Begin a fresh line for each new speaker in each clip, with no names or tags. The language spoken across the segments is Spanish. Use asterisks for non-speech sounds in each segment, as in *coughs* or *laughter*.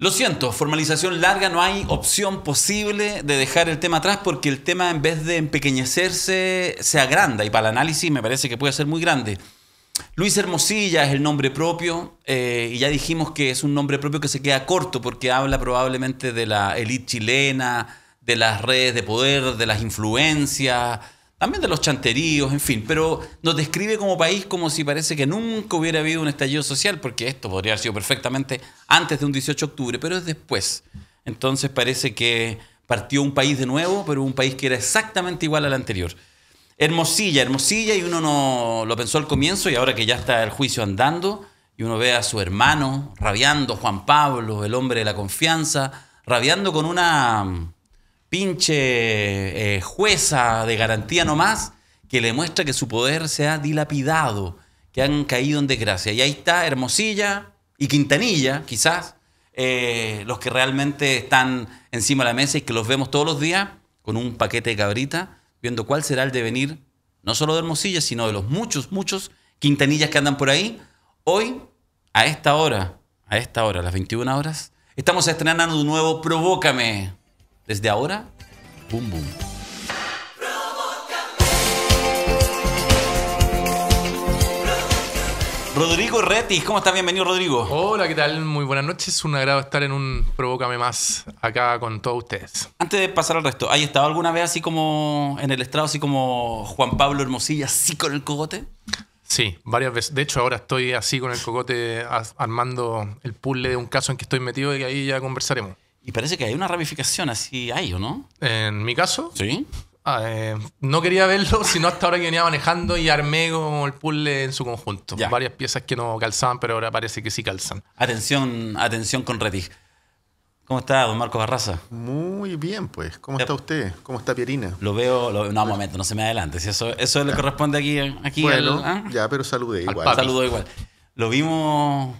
Lo siento, formalización larga, no hay opción posible de dejar el tema atrás porque el tema en vez de empequeñecerse se agranda y para el análisis me parece que puede ser muy grande. Luis Hermosilla es el nombre propio eh, y ya dijimos que es un nombre propio que se queda corto porque habla probablemente de la élite chilena, de las redes de poder, de las influencias, también de los chanteríos, en fin, pero nos describe como país como si parece que nunca hubiera habido un estallido social, porque esto podría haber sido perfectamente antes de un 18 de octubre, pero es después. Entonces parece que partió un país de nuevo, pero un país que era exactamente igual al anterior. Hermosilla, hermosilla, y uno no lo pensó al comienzo, y ahora que ya está el juicio andando, y uno ve a su hermano rabiando, Juan Pablo, el hombre de la confianza, rabiando con una pinche eh, jueza de garantía nomás que le muestra que su poder se ha dilapidado, que han caído en desgracia. Y ahí está Hermosilla y Quintanilla, quizás, eh, los que realmente están encima de la mesa y que los vemos todos los días con un paquete de cabrita, viendo cuál será el devenir, no solo de Hermosilla, sino de los muchos, muchos Quintanillas que andan por ahí. Hoy, a esta hora, a esta hora, a las 21 horas, estamos estrenando un nuevo Provócame. Desde ahora, boom, boom.
Rodrigo Retis, ¿cómo estás? Bienvenido, Rodrigo. Hola, ¿qué tal? Muy buenas noches. Un
agrado estar en un Provócame Más acá con todos ustedes. Antes de pasar al resto, ¿hay estado alguna vez así como en el estrado, así como Juan Pablo Hermosilla, así con el cogote?
Sí, varias veces. De hecho, ahora estoy así con el cogote armando el puzzle de un caso en que estoy metido y ahí ya conversaremos. Y parece que hay una ramificación así, ¿hay o no? En mi caso. Sí. Ah, eh, no quería verlo, *laughs* sino hasta ahora que venía manejando y armé el puzzle
en su conjunto. Varias piezas que no calzaban, pero ahora parece que sí calzan. Atención, atención con Retig. ¿Cómo está, don Marco Barraza?
Muy bien, pues. ¿Cómo está usted?
¿Cómo está Pierina? Lo veo, no, un momento, no se me adelante. Si eso, eso le corresponde aquí, aquí bueno, ¿ah? ya, pero saludé igual. Saludo igual. Lo vimos,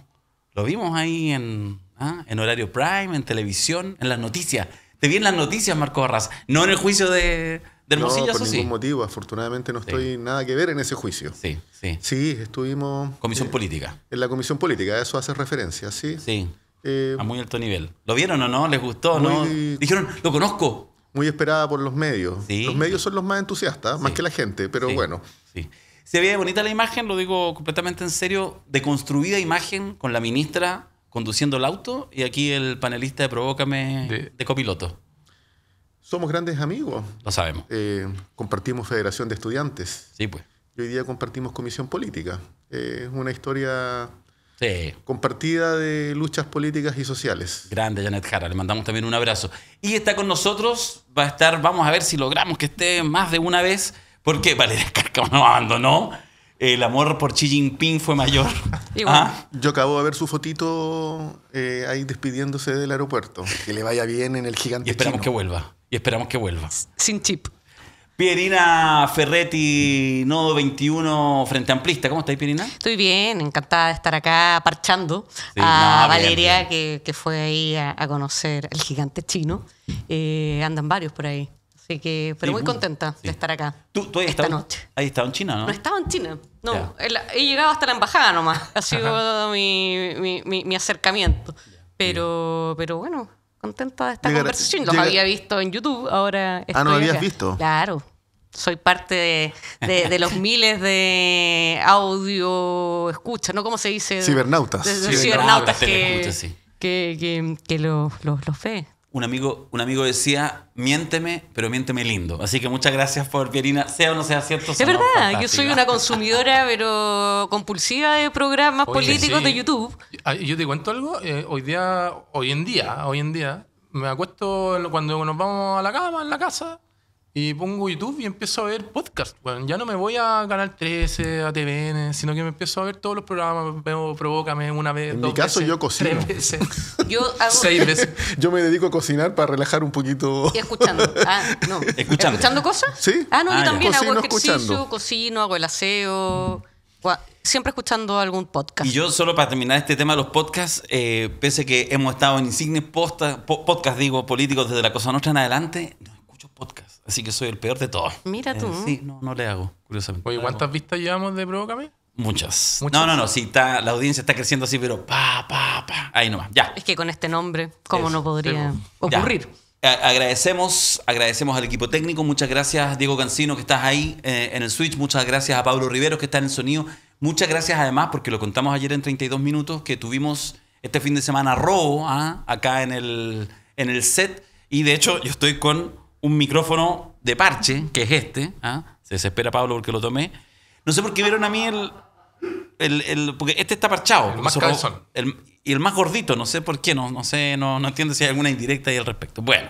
lo vimos ahí en, Ah, en horario prime, en televisión, en las noticias. Te vi en las noticias, Marco Barras, no en el juicio de, de No, por ningún
motivo. Afortunadamente no estoy nada que ver en ese juicio. Sí, sí. Sí, estuvimos... Comisión eh, política.
En la comisión política, a eso hace referencia, sí. Sí. Eh, a muy alto nivel. ¿Lo vieron o no? ¿Les gustó? ¿no? Dijeron,
lo conozco. Muy esperada por los medios.
los medios son los más entusiastas, más que la gente, pero bueno. sí Se ve bonita la imagen, lo digo completamente en serio, de construida imagen con la ministra conduciendo el auto y aquí el panelista de Provócame de, copiloto.
Somos grandes amigos. Lo sabemos. Eh, compartimos Federación de Estudiantes. Sí, pues.
hoy día compartimos Comisión Política.
Eh, es una historia compartida de luchas políticas y
sociales. Grande, Janet Jara. Le mandamos también un abrazo. Y está con nosotros. Va a estar, vamos a ver si logramos que esté más de una vez. Porque Valeria Cárcamo no abandonó el amor por Xi Jinping fue mayor. *laughs* Ah. Yo
acabo de ver su fotito eh, ahí despidiéndose del aeropuerto. Que le vaya bien en el gigante. Y esperamos que vuelva.
Y esperamos que vuelva. Sin chip. Pierina Ferretti, nodo 21, Frente Amplista. ¿Cómo estás, Pierina?
Estoy bien, encantada de estar acá parchando a Valeria, Que, fue ahí a, conocer el gigante chino. Eh, andan varios por ahí que, pero muy contenta de estar acá.
¿Tú, esta noche. ¿Has estado en China, no? No estaba en China. No,
he llegado hasta la embajada nomás. Ha *laughs* sido mi, acercamiento. Pero, pero bueno, contenta de esta conversación. Los había visto en YouTube, ahora estoy Ah, ¿no lo habías visto? Claro. Soy parte de, los *laughs* miles de audio escucha, ¿no? ¿Cómo se dice? Cibernautas. cibernautas, que, que, los, los ve
un amigo, un amigo decía, miénteme, pero miénteme lindo. Así que muchas gracias por Pierina, sea o no sea cierto. Es verdad, yo soy una
consumidora, pero compulsiva de programas políticos de YouTube.
Ah, yo te cuento algo, eh, hoy día,
hoy en día, hoy en día, me acuesto cuando nos vamos a la cama, en la casa, y pongo YouTube y empiezo a ver podcast, bueno, Ya no me voy a Canal 13, a TVN, sino que me empiezo a ver todos los programas. Veo Provócame una vez, En mi caso, yo cocino. *laughs* Yo
*laughs* Seis veces.
Yo me dedico a cocinar para relajar un poquito. Y
escuchando. Ah, no. Escuchando. cosas? Sí. Ah, no, yo ah, también hago ejercicio, cocino, hago el aseo. Siempre escuchando algún podcast.
Y yo, solo para terminar este tema de los podcasts, eh, pese que hemos estado en insignes podcast, digo, políticos desde la Cosa Nuestra en adelante, Así que soy el peor de todos. Mira eh, tú. sí, no, le hago, curiosamente. Oye, ¿cuántas vistas llevamos de Provócame? Muchas. No, no, no. Sí, la audiencia está creciendo así, pero pa, pa, pa. Ahí nomás, ya.
Es que con este nombre, ¿cómo no podría ocurrir?
Agradecemos, agradecemos al equipo técnico. Muchas gracias, Diego Cancino, que estás ahí eh, en el Switch. Muchas gracias a Pablo Rivero, que está en el sonido. Muchas gracias, además, porque lo contamos ayer en 32 minutos, que tuvimos este fin de semana robo ah, acá en el, en el set. Y de hecho, yo estoy con un micrófono de parche, que es este. ¿ah? Se desespera Pablo porque lo tomé. No sé por qué vieron a mí el. el, porque este está parchado. más cabezón. y el más gordito, no sé por qué, no, no sé, no, no entiendo si hay alguna indirecta ahí al respecto. Bueno,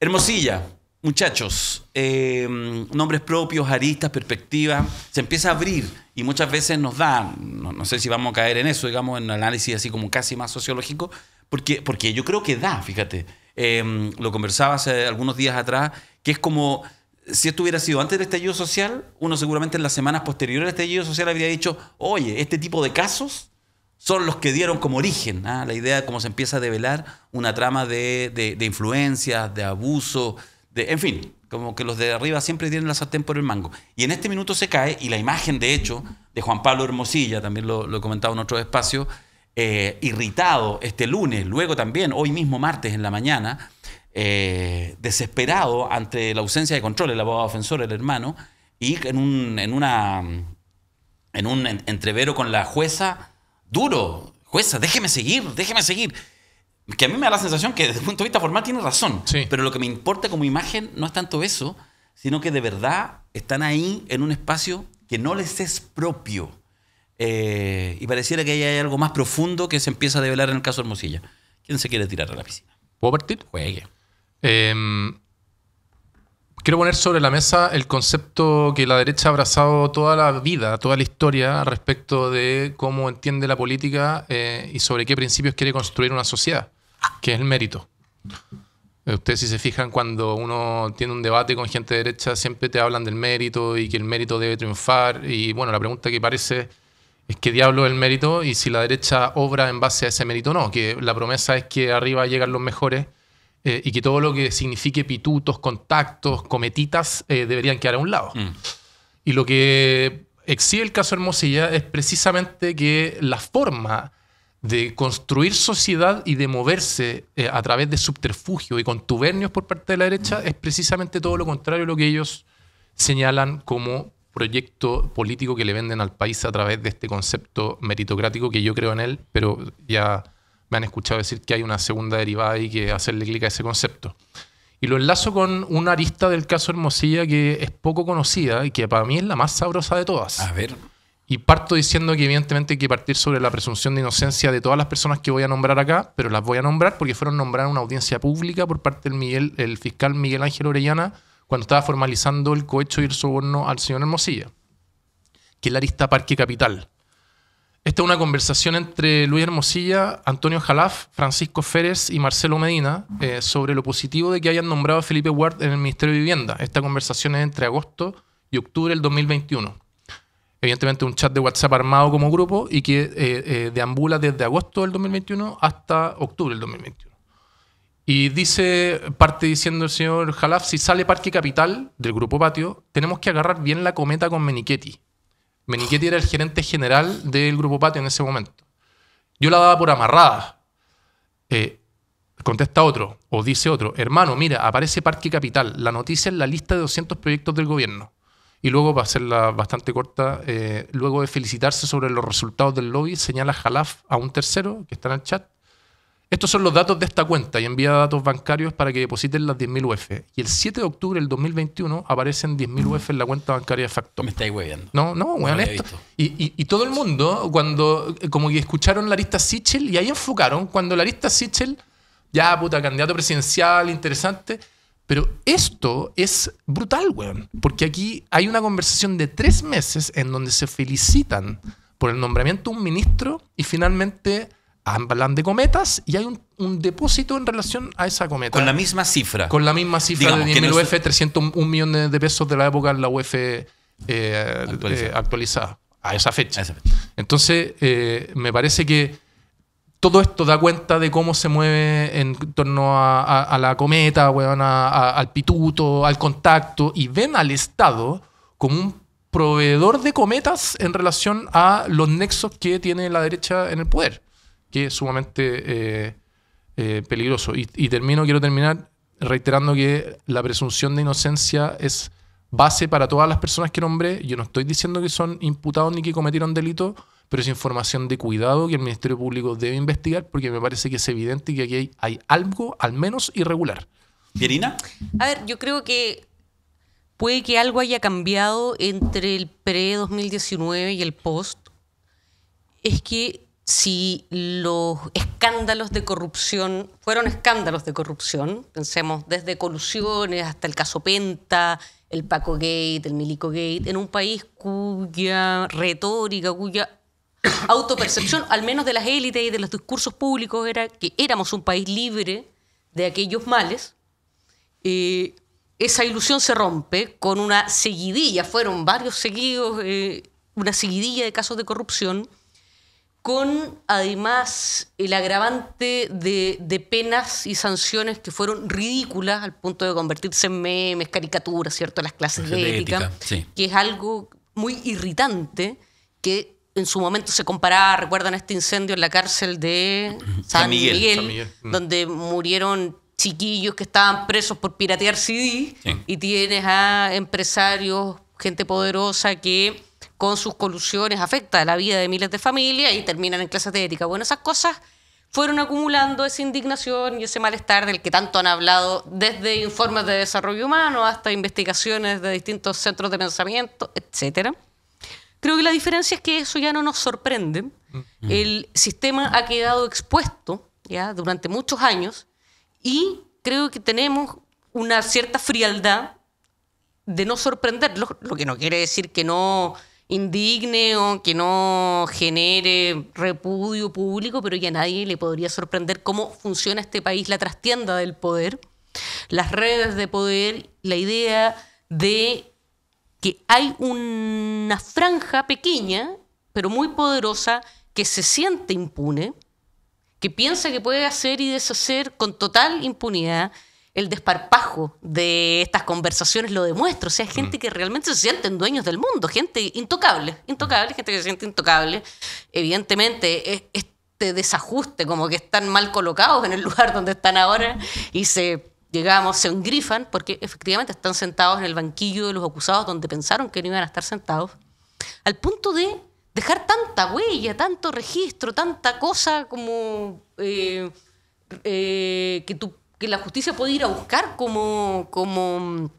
Hermosilla, muchachos, eh, nombres propios, aristas, perspectivas, se empieza a abrir y muchas veces nos da, no, sé si vamos a caer en eso, digamos, en análisis así como casi más sociológico, porque, porque yo creo que da, fíjate Em, lo conversaba hace algunos días atrás, que es como si esto hubiera sido antes del estallido social, uno seguramente en las semanas posteriores al estallido social habría dicho, oye, este tipo de casos son los que dieron como origen ¿ah? la idea de cómo se empieza a develar una trama de, de influencias, de abuso, de, en fin, como que los de arriba siempre tienen la sartén por el mango. Y en este minuto se cae, y la imagen, de hecho, de Juan Pablo Hermosilla, también lo, lo he comentado en otro espacio, eh, irritado este lunes, luego también hoy mismo martes en la mañana, eh, desesperado ante la ausencia de control, el abogado ofensor, el hermano, y en un, en una, en un entrevero con la jueza, duro, jueza, déjeme seguir, déjeme seguir. Que a mí me da la sensación que desde el punto de vista formal tiene razón, pero lo que me importa como imagen no es tanto eso, sino que de verdad están ahí en un espacio que no les es propio. Eh, y pareciera que hay algo más profundo que se empieza a develar en el caso Hermosilla. ¿Quién se quiere tirar a la piscina?
¿Puedo partir? Juegue. Em, quiero poner sobre la mesa el concepto que la derecha ha abrazado toda la vida, toda la historia, respecto de cómo entiende la política eh, y sobre qué principios quiere construir una sociedad, que es el mérito. Eh, ustedes si se fijan, cuando uno tiene un debate con gente de derecha, siempre te hablan del mérito y que el mérito debe triunfar. Y bueno, la pregunta que parece es que diablo el mérito y si la derecha obra en base a ese mérito no. Que la promesa es que arriba llegan los mejores eh, y que todo lo que signifique pitutos, contactos, cometitas, eh, deberían quedar a un lado. Mm. Y lo que exige el caso Hermosilla es precisamente que la forma de construir sociedad y de moverse eh, a través de subterfugio y contubernios por parte de la derecha mm. es precisamente todo lo contrario a lo que ellos señalan como proyecto político que le venden al país a través de este concepto meritocrático que yo creo en él, pero ya me han escuchado decir que hay una segunda derivada y que hacerle clic a ese concepto. Y lo enlazo con una arista del caso Hermosilla que es poco conocida y que para mí es la más sabrosa de todas. A ver. Y parto diciendo que evidentemente hay que partir sobre la presunción de inocencia de todas las personas que voy a nombrar acá, pero las voy a nombrar porque fueron nombradas en una audiencia pública por parte del Miguel, el fiscal Miguel Ángel Orellana, cuando estaba formalizando el cohecho y el soborno al señor Hermosilla, que es la arista Parque Capital. Esta es una conversación entre Luis Hermosilla, Antonio Jalaf, Francisco Férez y Marcelo Medina eh, sobre lo positivo de que hayan nombrado a Felipe Ward en el Ministerio de Vivienda. Esta conversación es entre agosto y octubre del 2021. Evidentemente un chat de WhatsApp armado como grupo y que eh, eh, deambula desde agosto del 2021 hasta octubre del 2021. Y dice, parte diciendo el señor Jalaf, si sale Parque Capital del Grupo Patio, tenemos que agarrar bien la cometa con Meniquetti. Meniquetti era el gerente general del Grupo Patio en ese momento. Yo la daba por amarrada. Eh, contesta otro, o dice otro, hermano, mira, aparece Parque Capital, la noticia en la lista de 200 proyectos del gobierno. Y luego, para hacerla bastante corta, eh, luego de felicitarse sobre los resultados del lobby, señala Jalaf a un tercero que está en el chat estos son los datos de esta cuenta y envía datos bancarios para que depositen las 10.000 UF. Y el 7 de octubre del 2021 aparecen 10.000 UF en la cuenta bancaria de Facto. Me estáis hueviendo. No, no, weón, esto. Y, todo el mundo, cuando eh, como que escucharon la lista Sichel y ahí enfocaron, cuando la lista Sichel, ya puta, candidato presidencial, interesante. Pero esto es brutal, weón. Porque aquí hay una conversación de tres meses en donde se felicitan por el nombramiento de un ministro y finalmente hablan de cometas y hay un, depósito en relación a esa cometa. Con la misma cifra. Con la misma cifra de 10.000 UF, 301 millones de pesos de la época en la UF eh, eh, actualizada. a esa fecha. Entonces, eh, me parece que todo esto da cuenta de cómo se mueve en torno a, la cometa, al pituto, al contacto, y ven al Estado como un proveedor de cometas en relación a los nexos que tiene la derecha en el poder que es sumamente eh, eh, peligroso. Y, termino, quiero terminar reiterando que la presunción de inocencia es base para todas las personas que nombré. Yo no estoy diciendo que son imputados ni que cometieron delito, pero es información de cuidado que el Ministerio Público debe investigar porque me parece que es evidente que aquí hay, hay algo al menos irregular. ¿Pierina?
A ver, yo creo que puede que algo haya cambiado entre el pre-2019 y el post. Es que si los escándalos de corrupción fueron escándalos de corrupción, pensemos desde colusiones hasta el caso Penta, el Paco Gate, el Milico Gate, en un país cuya retórica, cuya *coughs* autopercepción, al menos de las élites y de los discursos públicos, era que éramos un país libre de aquellos males, eh, esa ilusión se rompe con una seguidilla, fueron varios seguidos, eh, una seguidilla de casos de corrupción con además el agravante de, penas y sanciones que fueron ridículas al punto de convertirse en memes, caricaturas, ¿cierto? Las clases de, ética, que es algo muy irritante que en su momento se comparaba, recuerdan este incendio en la cárcel de San, Miguel, mm. donde murieron chiquillos que estaban presos por piratear CD y tienes a empresarios, gente poderosa que con sus colusiones, afecta la vida de miles de familias y terminan en clases de ética. Bueno, esas cosas fueron acumulando esa indignación y ese malestar del que tanto han hablado desde informes de desarrollo humano hasta investigaciones de distintos centros de pensamiento, etcétera. Creo que la diferencia es que eso ya no nos sorprende. Mm. El sistema ha quedado expuesto ya durante muchos años y creo que tenemos una cierta frialdad de no sorprenderlo, lo que no quiere decir que no indigne o que no genere repudio público, pero que a nadie le podría sorprender cómo funciona este país, la trastienda del poder, las redes de poder, la idea de que hay una franja pequeña, pero muy poderosa, que se siente impune, que piensa que puede hacer y deshacer con total impunidad, el desparpajo de estas conversaciones lo demuestra. O sea, gente mm. que realmente se sienten dueños del mundo, gente intocable, intocable, gente que se siente intocable. Evidentemente, e-, este desajuste, como que están mal colocados en el *laughs* lugar donde están ahora y se, digamos, se engrifan porque efectivamente están sentados en el banquillo de los acusados donde pensaron que no iban a estar sentados, al punto de dejar tanta huella, tanto registro, tanta cosa como eh, eh, que tú que la justicia puede ir a buscar como, como,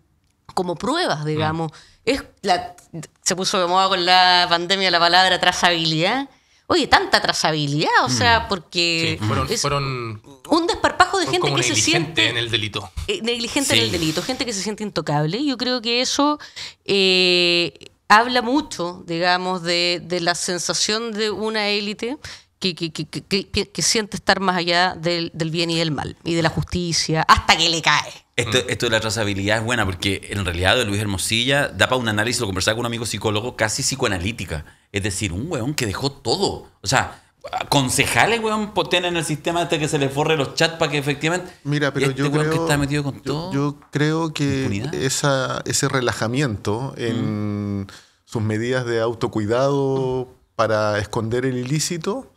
como pruebas, digamos. Mm. Es la, se puso de moda con la pandemia la palabra trazabilidad. Oye, tanta trazabilidad, o mm. sea, porque fueron, un desparpajo de gente que se siente
en el delito,
eh, negligente en el delito, gente que se siente intocable. Yo creo que eso eh, habla mucho, digamos, de, de la sensación de una élite que, siente estar más allá del, bien y del mal y de la justicia hasta que le cae.
Esto, esto de la trazabilidad es buena porque en realidad de Luis Hermosilla da para un análisis, lo conversaba con un amigo psicólogo, casi psicoanalítica. Es decir, un weón que dejó todo. O sea, concejales, weón, poten en el sistema hasta este que se les forre los chats para que efectivamente. Mira, pero yo este creo. Que está metido con todo,
yo, creo que esa, ese relajamiento en mm. sus medidas de autocuidado mm. para esconder el ilícito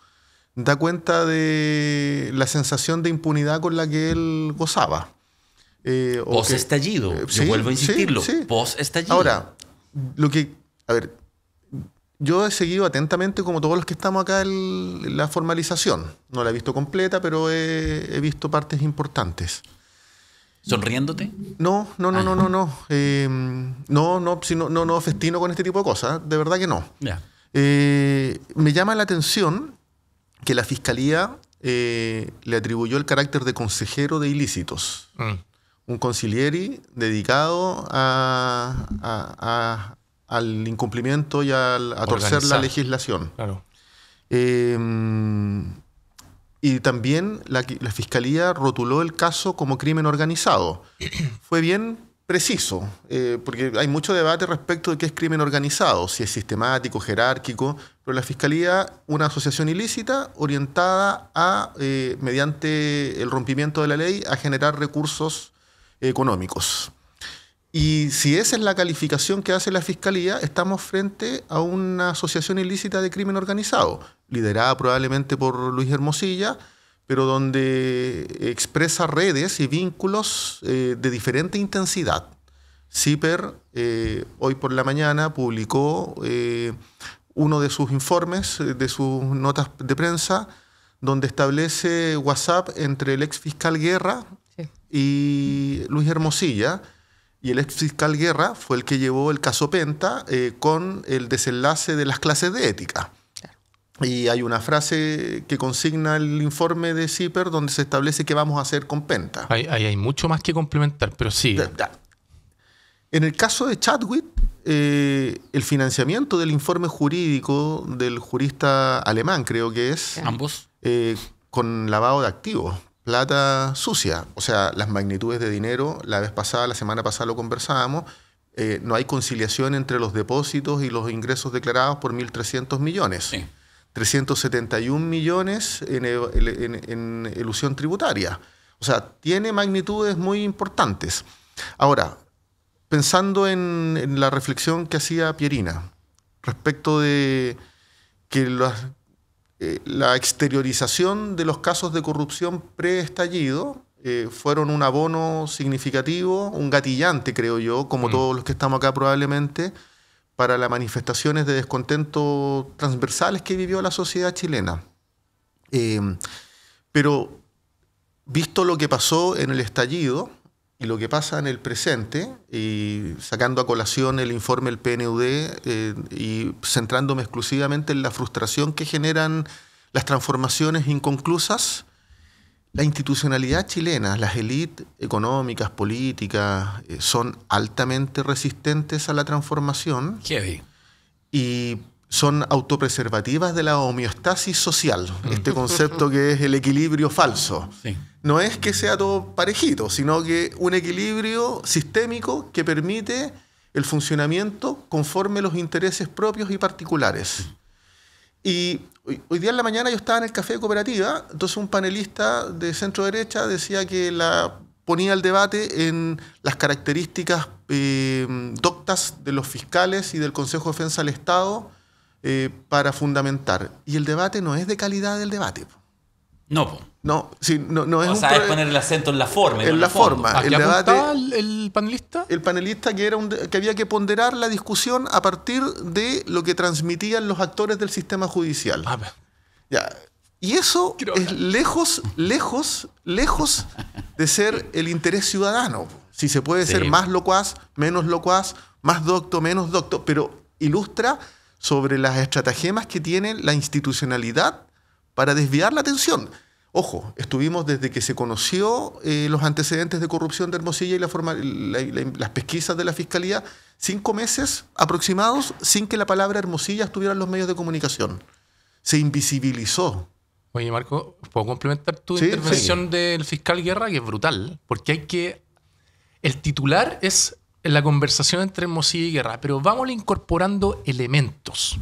da cuenta de la sensación de impunidad con la que él gozaba. Eh, post estallido, yo vuelvo a insistirlo,
estallido. Ahora, lo que, a ver,
yo he seguido atentamente, como todos los que estamos acá, la formalización. No la he visto completa, pero he, visto partes importantes.
¿Sonriéndote?
No, no, no, ah, no, no, no. Em, no, no, si no, no, no festino con este tipo de cosas. De verdad que no. Eh, me llama la atención que la Fiscalía eh, le atribuyó el carácter de consejero de ilícitos. Mm. Un concilieri dedicado al incumplimiento y a torcer la legislación. Em, y también la, la, fiscalía rotuló el caso como crimen organizado. *clears throat* Fue bien preciso, eh, porque hay mucho debate respecto de qué es crimen organizado, si es sistemático, jerárquico, pero la Fiscalía, una asociación ilícita orientada a, eh, mediante el rompimiento de la ley, a generar recursos económicos. Y si esa es la calificación que hace la Fiscalía, estamos frente a una asociación ilícita de crimen organizado, liderada probablemente por Luis Hermosilla, pero donde expresa redes y vínculos eh, de diferente intensidad. CIPER eh, hoy por la mañana publicó eh, uno de sus informes, de sus notas de prensa, donde establece WhatsApp entre el ex fiscal Guerra y Luis Hermosilla. Y el ex fiscal Guerra fue el que llevó el caso Penta con el desenlace de las clases de ética. Y hay una frase que consigna el informe de CIPER donde se establece qué vamos a hacer con Penta.
Ahí hay, mucho más que complementar, pero sí.
En el caso de Chadwick, eh, el financiamiento del informe jurídico del jurista alemán, creo que es. Ambos. Eh, con lavado de activos, plata sucia. O sea, las magnitudes de dinero, la vez pasada, la semana pasada lo conversábamos. Eh, no hay conciliación entre los depósitos y los ingresos declarados por 1.300 millones. Sí. 371 millones en, en, ilusión tributaria. O sea, tiene magnitudes muy importantes. Ahora, pensando en, la reflexión que hacía Pierina respecto de que la, eh, exteriorización de los casos de corrupción preestallido eh, fueron un abono significativo, un gatillante, creo yo, como mm. todos los que estamos acá probablemente, para las manifestaciones de descontento transversales que vivió la sociedad chilena. Eh, pero visto lo que pasó en el estallido y lo que pasa en el presente, y sacando a colación el informe del PNUD eh, y centrándome exclusivamente en la frustración que generan las transformaciones inconclusas, la institucionalidad chilena, las élites económicas, políticas, eh, son altamente resistentes a la transformación. Y son autopreservativas de la homeostasis social, mm. este concepto que es el equilibrio falso. No es que sea todo parejito, sino que un equilibrio sistémico que permite el funcionamiento conforme los intereses propios y particulares. Y Hoy, día en la mañana yo estaba en el café de cooperativa, entonces un panelista de centro derecha decía que la ponía el debate en las características eh, doctas de los fiscales y del Consejo de Defensa del Estado eh, para fundamentar. Y el debate no es de calidad del debate. No, no, sí, no, es O sea, es poner
el acento en la forma. En la forma. el,
el panelista? El panelista que, era un, que había que ponderar la discusión a partir de lo que transmitían los actores del sistema judicial. Ah, ya. Y eso es lejos, lejos, lejos de ser el interés ciudadano. Si se puede ser más locuaz, menos locuaz, más docto, menos docto, pero ilustra sobre las estratagemas que tiene la institucionalidad para desviar la atención. Ojo, estuvimos desde que se conoció eh, los antecedentes de corrupción de Hermosilla y la forma, las pesquisas de la Fiscalía, cinco meses aproximados sin que la palabra Hermosilla estuviera en los medios de comunicación.
Se invisibilizó. Oye, Marco, ¿puedo complementar tu intervención del fiscal Guerra, que es brutal? Porque hay que... El titular es la conversación entre Hermosilla y Guerra, pero vamos incorporando elementos.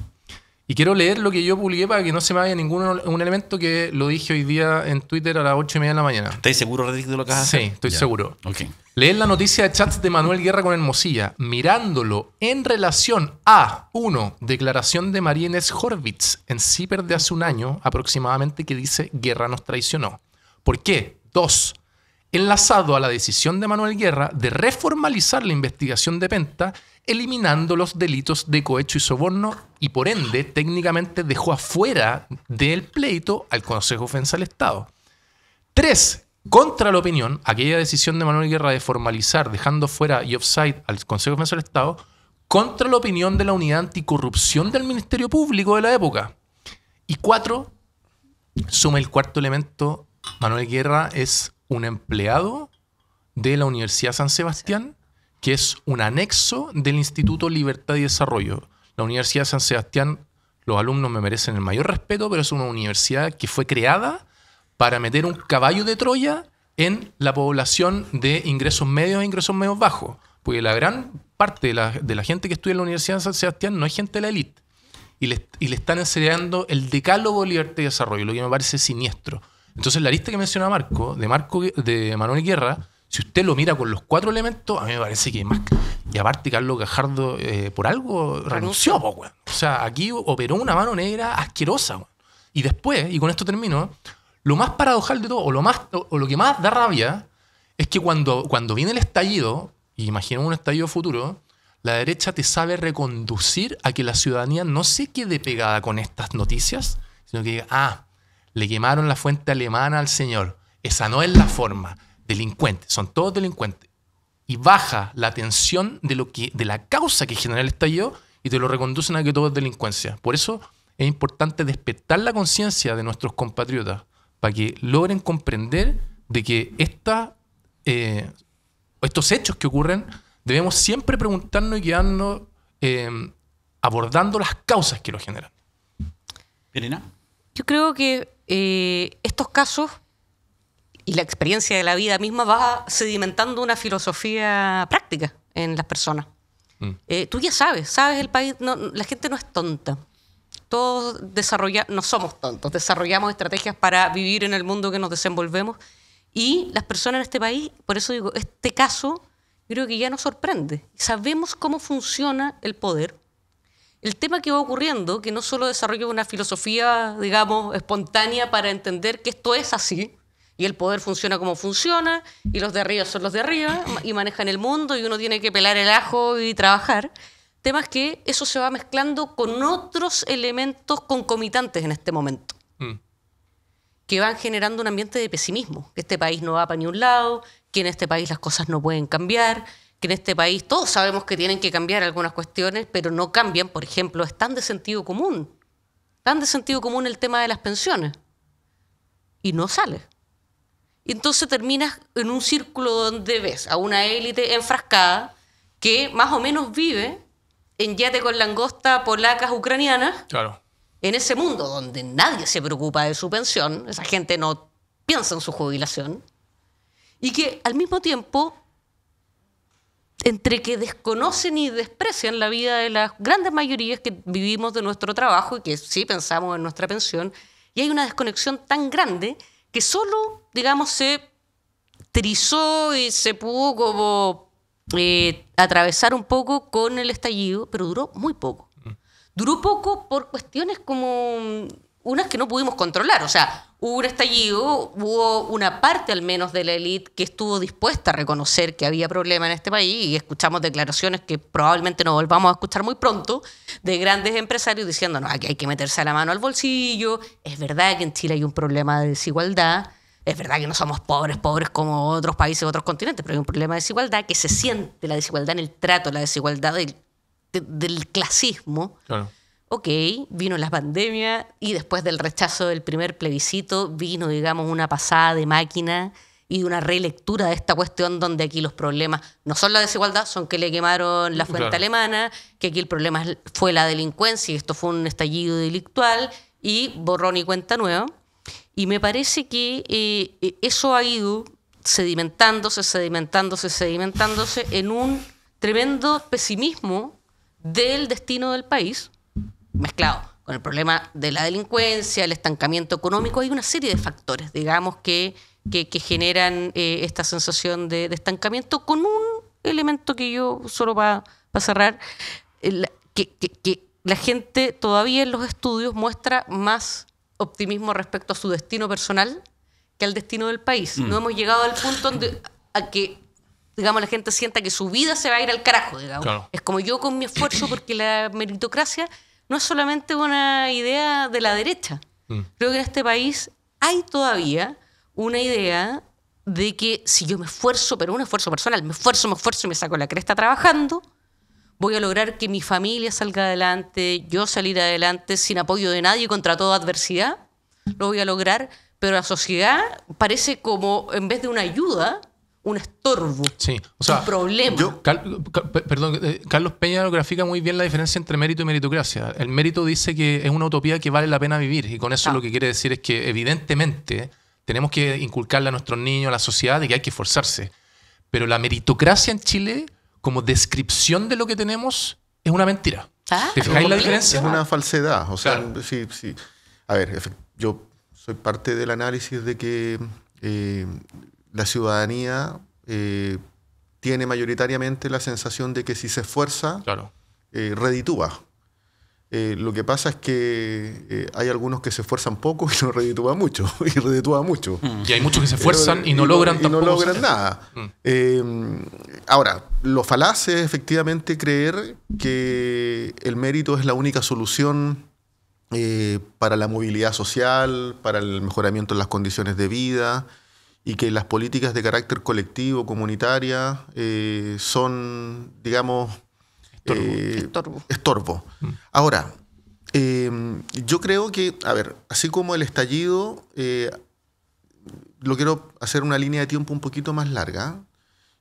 Y quiero leer lo que yo publiqué para que no se me vaya ningún un elemento que lo dije hoy día en Twitter a las 8 y media de la mañana. ¿Estáis seguro, de lo que Sí, estoy seguro. Okay. Leer la noticia de chats de Manuel Guerra con Hermosilla, mirándolo en relación a, uno, declaración de Inés Horvitz en Ciper de hace un año aproximadamente que dice Guerra nos traicionó. ¿Por qué? Dos, enlazado a la decisión de Manuel Guerra de reformalizar la investigación de Penta eliminando los delitos de cohecho y soborno y por ende técnicamente dejó afuera del pleito al Consejo de del Estado. Tres, contra la opinión, aquella decisión de Manuel Guerra de formalizar dejando fuera y offside al Consejo de del Estado, contra la opinión de la unidad anticorrupción del Ministerio Público de la época. Y cuatro, suma el cuarto elemento, Manuel Guerra es un empleado de la Universidad San Sebastián que es un anexo del Instituto Libertad y Desarrollo. La Universidad de San Sebastián, los alumnos me merecen el mayor respeto, pero es una universidad que fue creada para meter un caballo de Troya en la población de ingresos medios e ingresos medios bajos. Porque la gran parte de la, gente que estudia en la Universidad de San Sebastián no es gente de la élite. Y le, están enseñando el decálogo de libertad y desarrollo, lo que me parece siniestro. Entonces, la lista que menciona Marco, de Marco de Manuel Guerra, si usted lo mira con los cuatro elementos, a mí me parece que más. Y aparte, Carlos Gajardo, eh, por algo, renunció, O sea, aquí operó una mano negra asquerosa, Y después, y con esto termino, lo más paradojal de todo, o lo, más, o lo que más da rabia, es que cuando, cuando viene el estallido, y un estallido futuro, la derecha te sabe reconducir a que la ciudadanía no se quede pegada con estas noticias, sino que diga, ah, le quemaron la fuente alemana al señor. Esa no es la forma delincuentes, son todos delincuentes. Y baja la atención de, lo que, de la causa que genera el estallido y te lo reconducen a que todo es delincuencia. Por eso es importante despertar la conciencia de nuestros compatriotas para que logren comprender de que eh, estos hechos que ocurren debemos siempre preguntarnos y quedarnos eh, abordando las causas que lo generan.
Elena.
Yo creo que eh, estos casos y la experiencia de la vida misma va sedimentando una filosofía práctica en las personas. Mm. Eh, tú ya sabes, sabes el país, la gente no es tonta. Todos desarrollamos, no somos tontos, desarrollamos estrategias para vivir en el mundo que nos desenvolvemos y las personas en este país, por eso digo, este caso creo que ya nos sorprende. Sabemos cómo funciona el poder. El tema que va ocurriendo, que no solo desarrolla una filosofía, digamos, espontánea para entender que esto es así, y el poder funciona como funciona y los de arriba son los de arriba y manejan el mundo y uno tiene que pelar el ajo y trabajar. Temas que eso se va mezclando con otros elementos concomitantes en este momento. Mm. Que van generando un ambiente de pesimismo. Que este país no va para ni un lado, que en este país las cosas no pueden cambiar, que en este país todos sabemos que tienen que cambiar algunas cuestiones, pero no cambian. Por ejemplo, es de sentido común, tan de sentido común el tema de las pensiones. Y no sale. Y entonces terminas en un círculo donde ves a una élite enfrascada que más o menos vive en yate con langosta polacas ucranianas. Claro. En ese mundo donde nadie se preocupa de su pensión, esa gente no piensa en su jubilación. Y que al mismo tiempo, entre que desconocen y desprecian la vida de las grandes mayorías que vivimos de nuestro trabajo y que sí pensamos en nuestra pensión, y hay una desconexión tan grande que solo, digamos, se trizó y se pudo como eh, atravesar un poco con el estallido, pero duró muy poco. Mm. Duró poco por cuestiones como mm, unas que no pudimos controlar, o sea, hubo un estallido, hubo una parte al menos de la élite que estuvo dispuesta a reconocer que había problema en este país y escuchamos declaraciones que probablemente no volvamos a escuchar muy pronto de grandes empresarios diciendo, no, aquí hay que meterse la mano al bolsillo, es verdad que en Chile hay un problema de desigualdad, es verdad que no somos pobres, pobres como otros países, otros continentes, pero hay un problema de desigualdad que se siente la desigualdad en el trato, la desigualdad del, del clasismo. Claro ok, vino la pandemia y después del rechazo del primer plebiscito vino, digamos, una pasada de máquina y una relectura de esta cuestión donde aquí los problemas no son la desigualdad, son que le quemaron la fuente alemana, que aquí el problema fue la delincuencia y esto fue un estallido delictual y borrón y cuenta nueva. Y me parece que eh, eh, eso ha ido sedimentándose, sedimentándose, sedimentándose en un tremendo pesimismo del destino del país mezclado con el problema de la delincuencia, el estancamiento económico, hay una serie de factores, digamos, que, que, generan eh, esta sensación de, estancamiento con un elemento que yo, solo para cerrar, eh, que, la gente todavía en los estudios muestra más optimismo respecto a su destino personal que al destino del país. Mm. No hemos llegado al punto donde, a que digamos, la gente sienta que su vida se va a ir al carajo, Es como yo con mi esfuerzo, porque la meritocracia no es solamente una idea de la derecha. Mm. Creo que en este país hay todavía una idea de que si yo me esfuerzo, pero un esfuerzo personal, me esfuerzo, me esfuerzo y me saco la cresta trabajando, voy a lograr que mi familia salga adelante, yo salir adelante sin apoyo de nadie contra toda adversidad, lo voy a lograr, pero la sociedad parece como, en vez de una ayuda, un
estorbo, sí. un problema. perdón, eh, Carlos Peña grafica muy bien la diferencia entre mérito y meritocracia. El mérito dice que es una utopía que vale la pena vivir y con eso ah. lo que quiere decir es que evidentemente tenemos que inculcarle a nuestros niños, a la sociedad, de que hay que esforzarse. Pero la meritocracia en Chile, como descripción de lo que tenemos, es una mentira. Ah, es una
falsedad. O sea, sí, sí. A ver, yo soy parte del análisis de que eh, la ciudadanía eh, tiene mayoritariamente la sensación de que si se esfuerza, eh, reditúa. Eh, lo que pasa es que hay algunos que se esfuerzan poco y *laughs* no reditúan mucho. y reditúan mucho. Mm.
Y hay muchos que se esfuerzan y no logran
y logran nada. Mm. ahora, lo falaz es efectivamente creer que el mérito es la única solución para la movilidad social, para el mejoramiento de las condiciones de vida y que las políticas de carácter colectivo, comunitaria, eh, son, digamos, estorbo. Eh, mm. Ahora, eh, yo creo que, a ver, así como el estallido, lo quiero hacer una línea de tiempo un poquito más larga.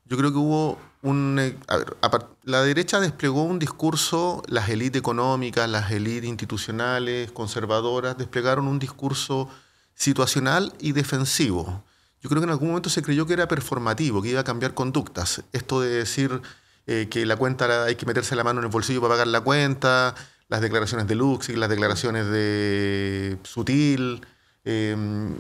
Yo creo que hubo un... A ver, la derecha desplegó un discurso, las élites económicas, las élites institucionales, conservadoras, desplegaron un discurso situacional y defensivo yo creo que en algún momento se creyó que era performativo, que iba a cambiar conductas. Esto de decir eh, que la cuenta hay que meterse la mano en el bolsillo para pagar la cuenta, las declaraciones de y las declaraciones de Sutil. Em,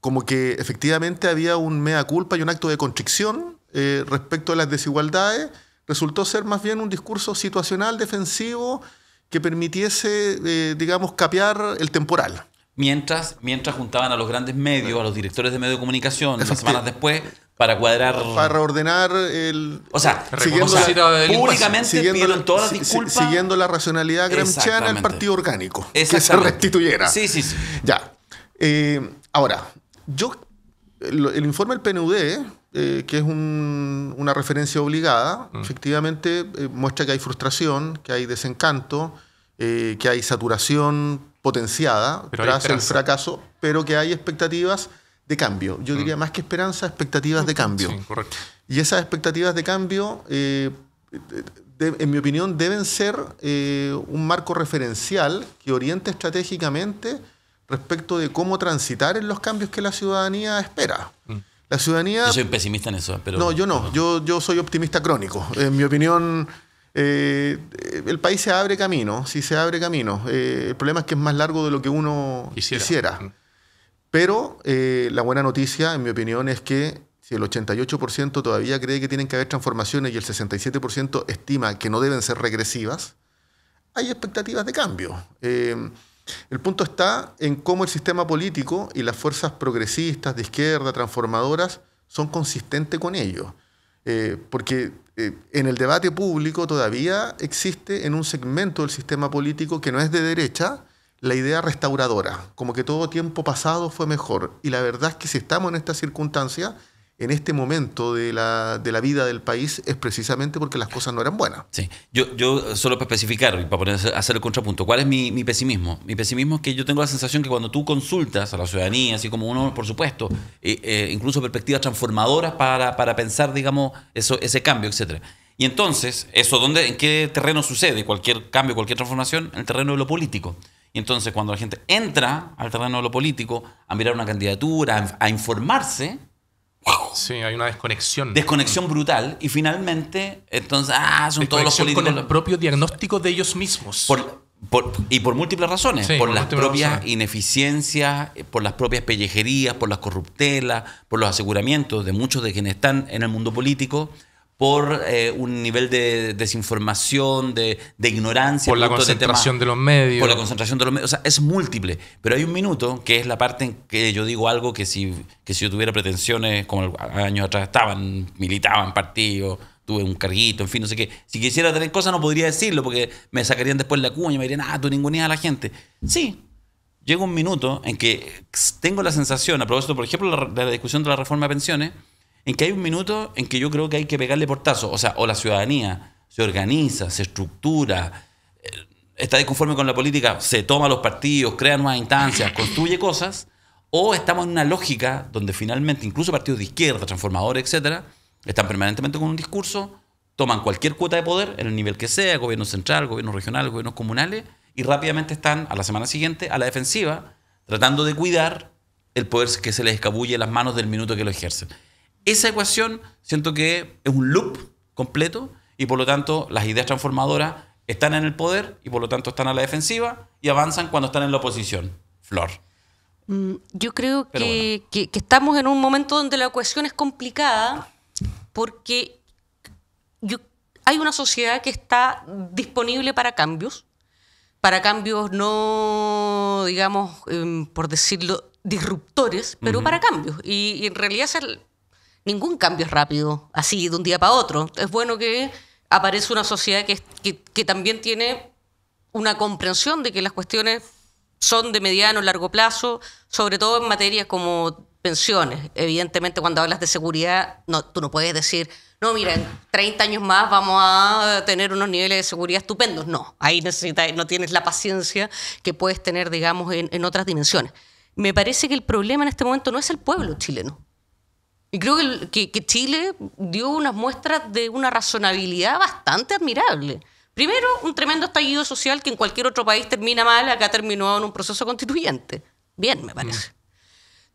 como que efectivamente había un mea culpa y un acto de constricción eh, respecto a las desigualdades, resultó ser más bien un discurso situacional defensivo que permitiese, eh, digamos, capear el temporal
mientras, juntaban a los grandes medios, a los directores de medios de comunicación, dos semanas después, para cuadrar. Para
reordenar el. O sea, siguiendo la, siguiendo la, Siguiendo la racionalidad gramsciana, el partido orgánico. Que se restituyera. Sí, sí, sí. Ya. Eh, ahora, yo. El, informe del PNUD, eh, que es una referencia obligada, mm. efectivamente eh, muestra que hay frustración, que hay desencanto, que hay saturación potenciada tras el fracaso, pero que hay expectativas de cambio. Yo mm. diría más que esperanza, expectativas de cambio. Sí, correcto. Y esas expectativas de cambio, eh, en mi opinión, deben ser eh, un marco referencial que oriente estratégicamente respecto de cómo transitar en los cambios que la ciudadanía espera. Mm. La
ciudadanía... Yo soy pesimista en eso, pero... No, yo
no. Yo, yo soy optimista crónico. En mi opinión eh, el país se abre camino, sí se abre camino. Eh, el problema es que es más largo de lo que uno quisiera. Mm. Pero eh, la buena noticia, en mi opinión, es que si el 88% todavía cree que tienen que haber transformaciones y el 67% estima que no deben ser regresivas, hay expectativas de cambio. el punto está en cómo el sistema político y las fuerzas progresistas, de izquierda, transformadoras, son consistentes con ello. Eh, porque eh, en el debate público todavía existe en un segmento del sistema político que no es de derecha la idea restauradora, como que todo tiempo pasado fue mejor. Y la verdad es que si estamos en esta circunstancia, en este momento de la, vida del país es precisamente porque las cosas no eran buenas.
Sí, yo, yo eh, solo para especificar y para poner, hacer el contrapunto, ¿cuál es mi, pesimismo? Mi pesimismo es que yo tengo la sensación que cuando tú consultas a la ciudadanía, así como uno, por supuesto, eh, eh, incluso perspectivas transformadoras para, pensar, digamos, eso, ese cambio, etc. Y entonces, ¿eso dónde, en qué terreno sucede cualquier cambio, cualquier transformación? En el terreno de lo político. Y entonces, cuando la gente entra al terreno de lo político, a mirar una candidatura, a informarse, Sí, hay una desconexión. Desconexión brutal. Y finalmente, entonces, ah, son todos los políticos. con el
propio diagnóstico de ellos mismos.
y por múltiples razones. por, las propias ineficiencias, eh, por las propias pellejerías, por las corruptelas, por los aseguramientos de muchos de quienes están en el mundo político por eh, un nivel de desinformación, de, ignorancia. Por la concentración de, los medios. Por la concentración de los medios. O sea, es múltiple. Pero hay un minuto que es la parte en que yo digo algo que si, que si yo tuviera pretensiones, como años atrás estaban, militaban partidos, tuve un carguito, en fin, no sé qué. Si quisiera tener cosas no podría decirlo porque me sacarían después la cuña y me dirían, ah, tú ninguneas a la gente. Sí, llega un minuto en que tengo la sensación, a propósito, por ejemplo, de la discusión de la reforma de pensiones, en que hay un minuto en que yo creo que hay que pegarle portazo. O sea, o la ciudadanía se organiza, se estructura, eh, está disconforme con la política, se toma los partidos, crea nuevas instancias, construye cosas, o estamos en una lógica donde finalmente incluso partidos de izquierda, transformadores, etcétera, están permanentemente con un discurso, toman cualquier cuota de poder, en el nivel que sea, gobierno central, gobierno regional, gobiernos comunales, y rápidamente están a la semana siguiente a la defensiva, tratando de cuidar el poder que se les escabulle en las manos del minuto que lo ejercen esa ecuación siento que es un loop completo y por lo tanto las ideas transformadoras están en el poder y por lo tanto están a la defensiva y avanzan cuando están en la oposición. Flor.
Mm, yo creo que, estamos en un momento donde la ecuación es complicada porque hay una sociedad que está disponible para cambios, para cambios no, digamos, em, por decirlo, disruptores, pero para cambios. Y, en realidad ningún cambio es rápido, así, de un día para otro. Es bueno que aparece una sociedad que, también tiene una comprensión de que las cuestiones son de mediano, largo plazo, sobre todo en materias como pensiones. Evidentemente, cuando hablas de seguridad, no, tú no puedes decir, no, mira, en 30 años más vamos a tener unos niveles de seguridad estupendos. No, ahí necesitas, no tienes la paciencia que puedes tener, digamos, en otras dimensiones. Me parece que el problema en este momento no es el pueblo chileno. Y creo que, Chile dio unas muestras de una razonabilidad bastante admirable. Primero, un tremendo estallido social que en cualquier otro país termina mal, acá terminó en un proceso constituyente. Bien, me parece. Mm.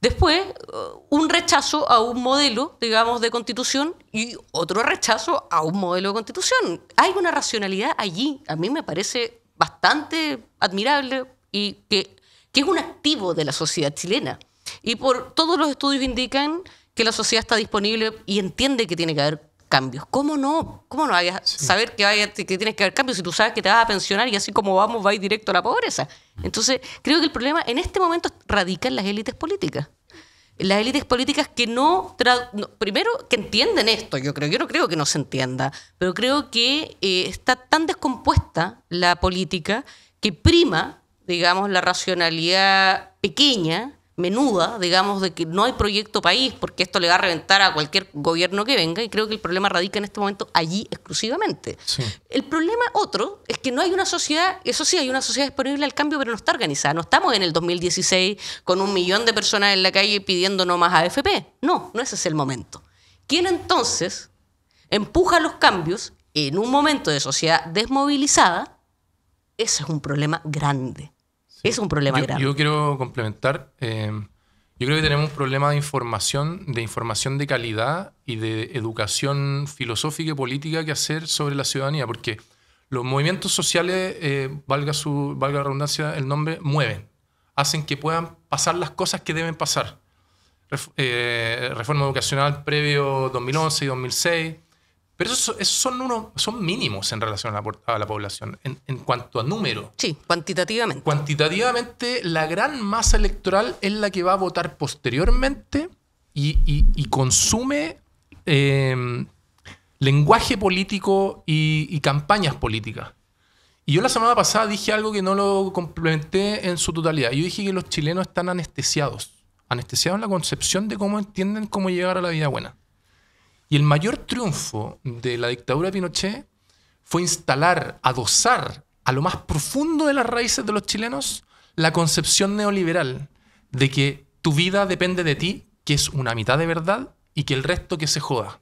Después, uh, un rechazo a un modelo, digamos, de constitución y otro rechazo a un modelo de constitución. Hay una racionalidad allí, a mí me parece bastante admirable y que, que es un activo de la sociedad chilena. Y por todos los estudios indican que la sociedad está disponible y entiende que tiene que haber cambios. ¿Cómo no? ¿Cómo no saber que, vaya, que tienes que haber cambios si tú sabes que te vas a pensionar y así como vamos ir directo a la pobreza? Mm. Entonces, creo que el problema en este momento radica en las élites políticas. Las élites políticas que no, primero, que entienden esto, yo creo, yo no creo que no se entienda, pero creo que eh, está tan descompuesta la política que prima, digamos, la racionalidad pequeña, menuda, digamos, de que no hay proyecto país, porque esto le va a reventar a cualquier gobierno que venga, y creo que el problema radica en este momento allí exclusivamente. El problema otro es que no hay una sociedad, eso sí, hay una sociedad disponible al cambio, pero no está organizada. No estamos en el 2016 con un millón de personas en la calle pidiendo no más AFP. No, no ese es el momento. ¿Quién entonces empuja los cambios en un momento de sociedad desmovilizada? Ese es un problema grande. Es un problema yo, Yo
quiero complementar. Eh, yo creo que tenemos un problema de información, de información de calidad y de educación filosófica y política que hacer sobre la ciudadanía, porque los movimientos sociales, eh, valga, su, valga la redundancia el nombre, mueven, hacen que puedan pasar las cosas que deben pasar. Eh, reforma educacional previo 2011 y 2006 pero esos, son, son mínimos en relación a la, población, en, cuanto a número. Sí, cuantitativamente. Cuantitativamente, la gran masa electoral es la que va a votar posteriormente y, consume em, lenguaje político y, y campañas políticas. Y yo la semana pasada dije algo que no lo complementé en su totalidad. Yo dije que los chilenos están anestesiados, anestesiados en la concepción de cómo entienden cómo llegar a la vida buena. Y el mayor triunfo de la dictadura de Pinochet fue instalar, adosar a lo más profundo de las raíces de los chilenos la concepción neoliberal de que tu vida depende de ti, que es una mitad de verdad, y que el resto que se joda.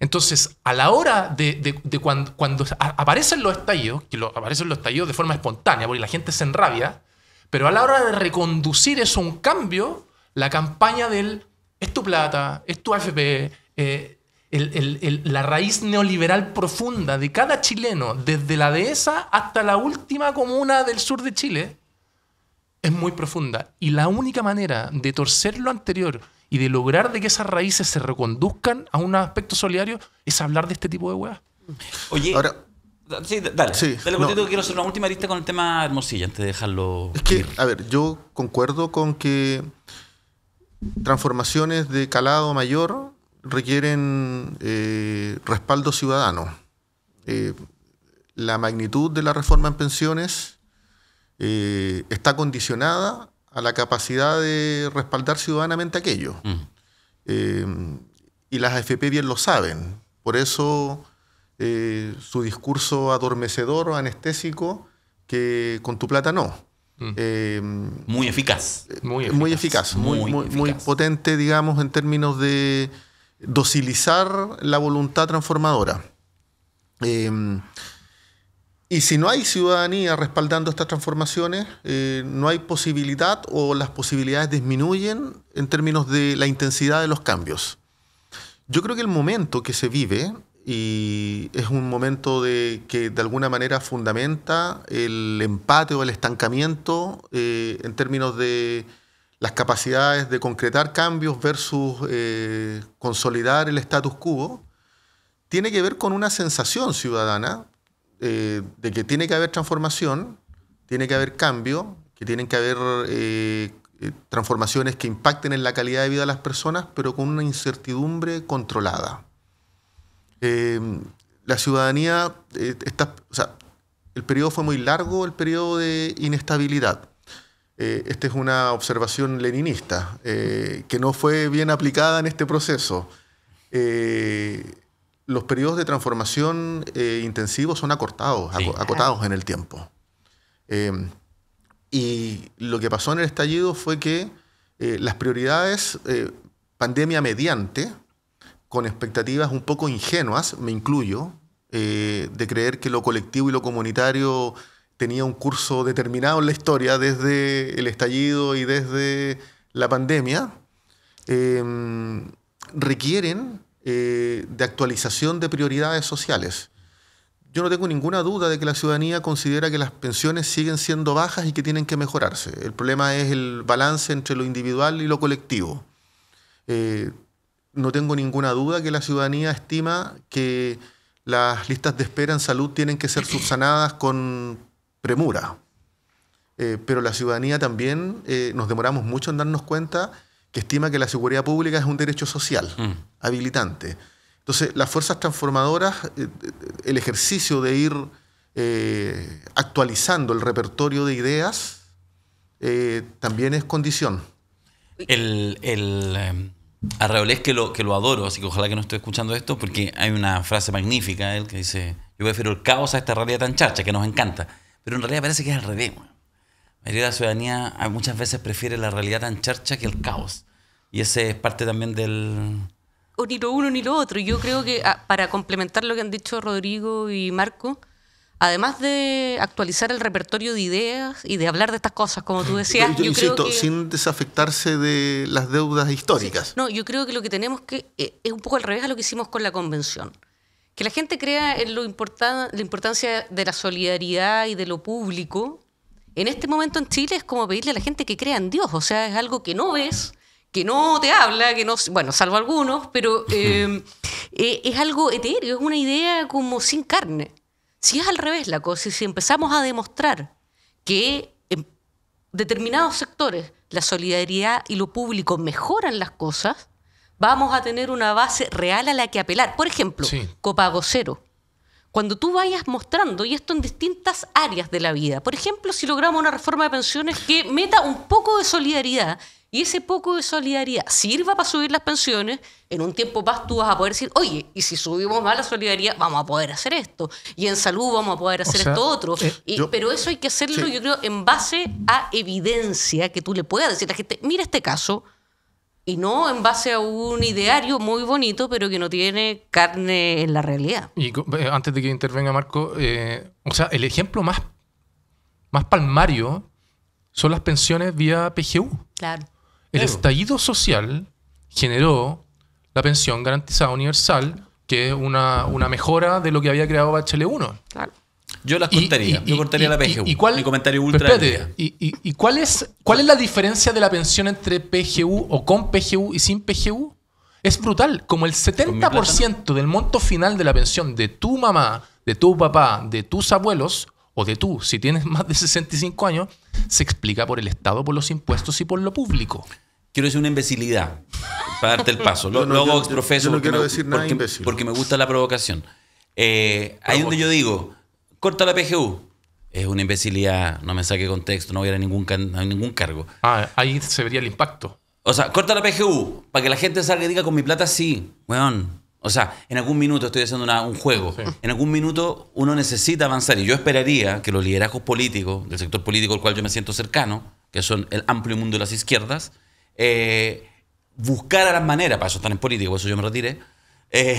Entonces, a la hora de, cuando, aparecen los estallidos, que aparecen los estallidos de forma espontánea, porque la gente se enrabia, pero a la hora de reconducir eso a un cambio, la campaña del es tu plata, es tu AFP, eh, la raíz neoliberal profunda de cada chileno, desde la dehesa hasta la última comuna del sur de Chile, es muy profunda. Y la única manera de torcer lo anterior y de lograr de que esas raíces se reconduzcan a un aspecto solidario es hablar de este tipo de weas.
Oye, ahora. Sí, dale. Sí, dale, quiero hacer una última lista con el tema Hermosilla antes de dejarlo. Es que, a ver, yo
concuerdo con que transformaciones de calado mayor requieren eh, respaldo ciudadano. Eh, la magnitud de la reforma en pensiones eh, está condicionada a la capacidad de respaldar ciudadanamente aquello. Mm. y las AFP bien lo saben. Por eso su discurso adormecedor, anestésico, que con tu plata no. Mm.
muy, eficaz.
muy muy, eficaz. muy potente, digamos, en términos de docilizar la voluntad transformadora. Eh, y si no hay ciudadanía respaldando estas transformaciones, eh, no hay posibilidad o las posibilidades disminuyen en términos de la intensidad de los cambios. Yo creo que el momento que se vive y es un momento de, que de alguna manera fundamenta el empate o el estancamiento eh, en términos de las capacidades de concretar cambios versus eh, consolidar el status quo, tiene que ver con una sensación ciudadana eh, de que tiene que haber transformación, tiene que haber cambio, que tienen que haber eh, transformaciones que impacten en la calidad de vida de las personas, pero con una incertidumbre controlada. la ciudadanía está, el periodo fue muy largo, el periodo de inestabilidad eh, esta es una observación leninista, eh, que no fue bien aplicada en este proceso. Eh, los periodos de transformación intensivos son acortados, acotados en el tiempo. y lo que pasó en el estallido fue que las prioridades, pandemia mediante, con expectativas un poco ingenuas, me incluyo, de creer que lo colectivo y lo comunitario tenía un curso determinado en la historia desde el estallido y desde la pandemia, em, requieren eh, de actualización de prioridades sociales. Yo no tengo ninguna duda de que la ciudadanía considera que las pensiones siguen siendo bajas y que tienen que mejorarse. El problema es el balance entre lo individual y lo colectivo. Eh, no tengo ninguna duda que la ciudadanía estima que las listas de espera en salud tienen que ser subsanadas con premura. Eh, pero la ciudadanía también eh, nos demoramos mucho en darnos cuenta que estima que la seguridad pública es un derecho social, mm. habilitante. Entonces, las fuerzas transformadoras, eh, el ejercicio de ir actualizando el repertorio de ideas,
también es condición. El, el em, Arreolés que lo, que lo adoro, así que ojalá que no esté escuchando esto, porque hay una frase magnífica, él que dice, yo prefiero el caos a esta realidad tan chacha que nos encanta. Pero en realidad parece que es al revés. La mayoría de la ciudadanía muchas veces prefiere la realidad tan charcha que el caos. Y ese es parte también del...
ni lo uno ni lo otro. Yo creo que ah, para complementar lo que han dicho Rodrigo y Marco, además de actualizar el repertorio de ideas y de hablar de estas cosas, como tú decías. Yo, insisto, sin
desafectarse de las deudas históricas.
no, yo creo que lo que tenemos que eh, es un poco al revés a lo que hicimos con la convención que la gente crea en lo la importancia de la solidaridad y de lo público, en este momento en Chile es como pedirle a la gente que crea en Dios, o sea, es algo que no ves, que no te habla, que no, bueno, salvo algunos, pero *laughs* em, eh, es algo etéreo, es una idea como sin carne. Si es al revés la cosa, si empezamos a demostrar que en determinados sectores la solidaridad y lo público mejoran las cosas, vamos a tener una base real a la que apelar. Por ejemplo, Copagocero. copago cero. Cuando tú vayas mostrando, y esto en distintas áreas de la vida, por ejemplo, si logramos una reforma de pensiones que meta un poco de solidaridad, y ese poco de solidaridad sirva para subir las pensiones, en un tiempo más tú vas a poder decir, oye, y si subimos más la solidaridad, vamos a poder hacer esto, y en salud vamos a poder hacer esto otro. Eh, pero eso hay que hacerlo, yo creo, en base a evidencia que tú le puedas decir a la gente, mira este caso, y no en base a un ideario muy bonito, pero que no tiene carne en la realidad.
Y eh, antes de que intervenga Marco, eh, o sea, el ejemplo más, más palmario son las pensiones vía PGU.
Claro. El estallido
social generó la pensión garantizada universal, que es una, una mejora de lo que había creado Bachelet 1. Claro.
Yo las cortaría. yo cortaría la PGU. Y, cuál, Mi comentario ultra.
y, cuál, es, cuál es la diferencia de la pensión entre PGU o con PGU y sin PGU? Es brutal. Como el 70% del monto final de la pensión de tu mamá, de tu papá, de tus abuelos, o de tú, si tienes más de 65 años, se explica por el Estado, por los
impuestos y por lo público. Quiero decir una imbecilidad para darte el paso. luego *laughs* yo, no quiero decir porque, me gusta la provocación. Eh, ahí donde yo digo, corta la PGU. Es una imbecilidad, no me saque contexto, no voy a, ir a ningún, ningún cargo. Ah, ahí se vería el impacto. O sea, corta la PGU para que la gente salga y diga con mi plata sí, weón. O sea, en algún minuto estoy haciendo un juego. En algún minuto uno necesita avanzar. Y yo esperaría que los liderazgos políticos, del sector político al cual yo me siento cercano, que son el amplio mundo de las izquierdas, eh, buscaran las maneras, para eso están en política, por eso yo me retiré, eh,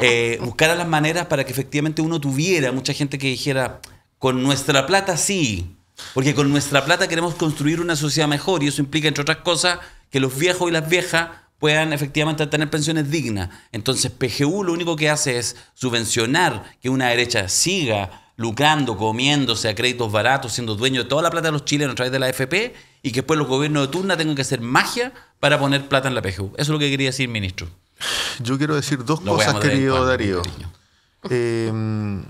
eh, las maneras para que efectivamente uno tuviera mucha gente que dijera, con nuestra plata sí, porque con nuestra plata queremos construir una sociedad mejor y eso implica, entre otras cosas, que los viejos y las viejas puedan efectivamente tener pensiones dignas. Entonces, PGU lo único que hace es subvencionar que una derecha siga lucrando, comiéndose a créditos baratos, siendo dueño de toda la plata de los chilenos a través de la AFP y que después los gobiernos de turno tengan que hacer magia para poner plata en la PGU. Eso es lo que quería decir, ministro.
Yo quiero decir dos cosas, querido Darío. Em,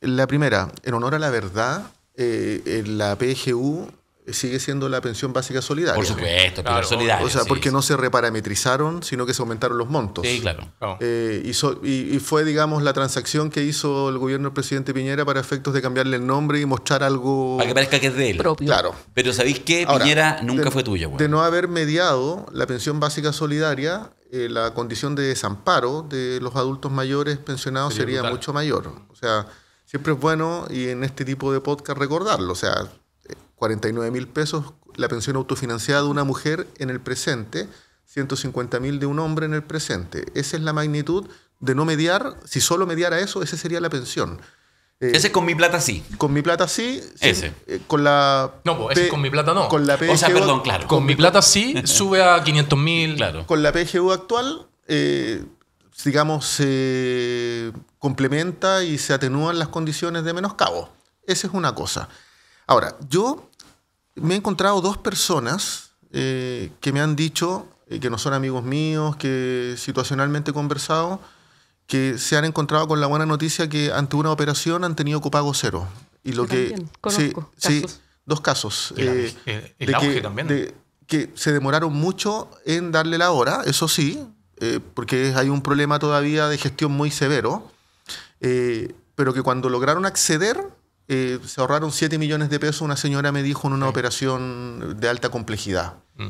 la primera, en honor a la verdad, eh, en la PGU sigue siendo la pensión básica solidaria. Por supuesto, O sea, porque no se reparametrizaron, sino que se aumentaron los montos. Sí, claro. Eh, y, fue, digamos, la transacción que hizo el gobierno del presidente Piñera para efectos de cambiarle el nombre y mostrar algo... Para que parezca
que es de él. Propio. Claro. Pero ¿sabéis qué? Piñera nunca fue tuya. De
no haber mediado la pensión básica solidaria, eh, la condición de desamparo de los adultos mayores pensionados sería, sería mucho mayor. O sea, siempre es bueno, y en este tipo de podcast, recordarlo. O sea 49 mil pesos la pensión autofinanciada de una mujer en el presente, 150 mil de un hombre en el presente. Esa es la magnitud de no mediar, si solo mediara eso, esa sería la pensión. Eh, ese con mi plata sí. Con mi plata sí. ese. Eh, con la. No, pues, ese con mi plata no. Con la PGU, o sea, perdón, claro.
Con, mi plata sí sube a 500 mil. Claro. Con la PGU actual, eh,
digamos, se complementa y se atenúan las condiciones de menoscabo. Esa es una cosa. Ahora, yo me he encontrado dos personas eh, que me han dicho, eh, que no son amigos míos, que situacionalmente he conversado, que se han encontrado con la buena noticia que ante una operación han tenido copago cero. Y lo que... sí, dos casos. Eh, que, que se demoraron mucho en darle la hora, eso sí, porque hay un problema todavía de gestión muy severo, pero que cuando lograron acceder eh, se ahorraron 7 millones de pesos, una señora me dijo, en una operación de alta complejidad. Mm.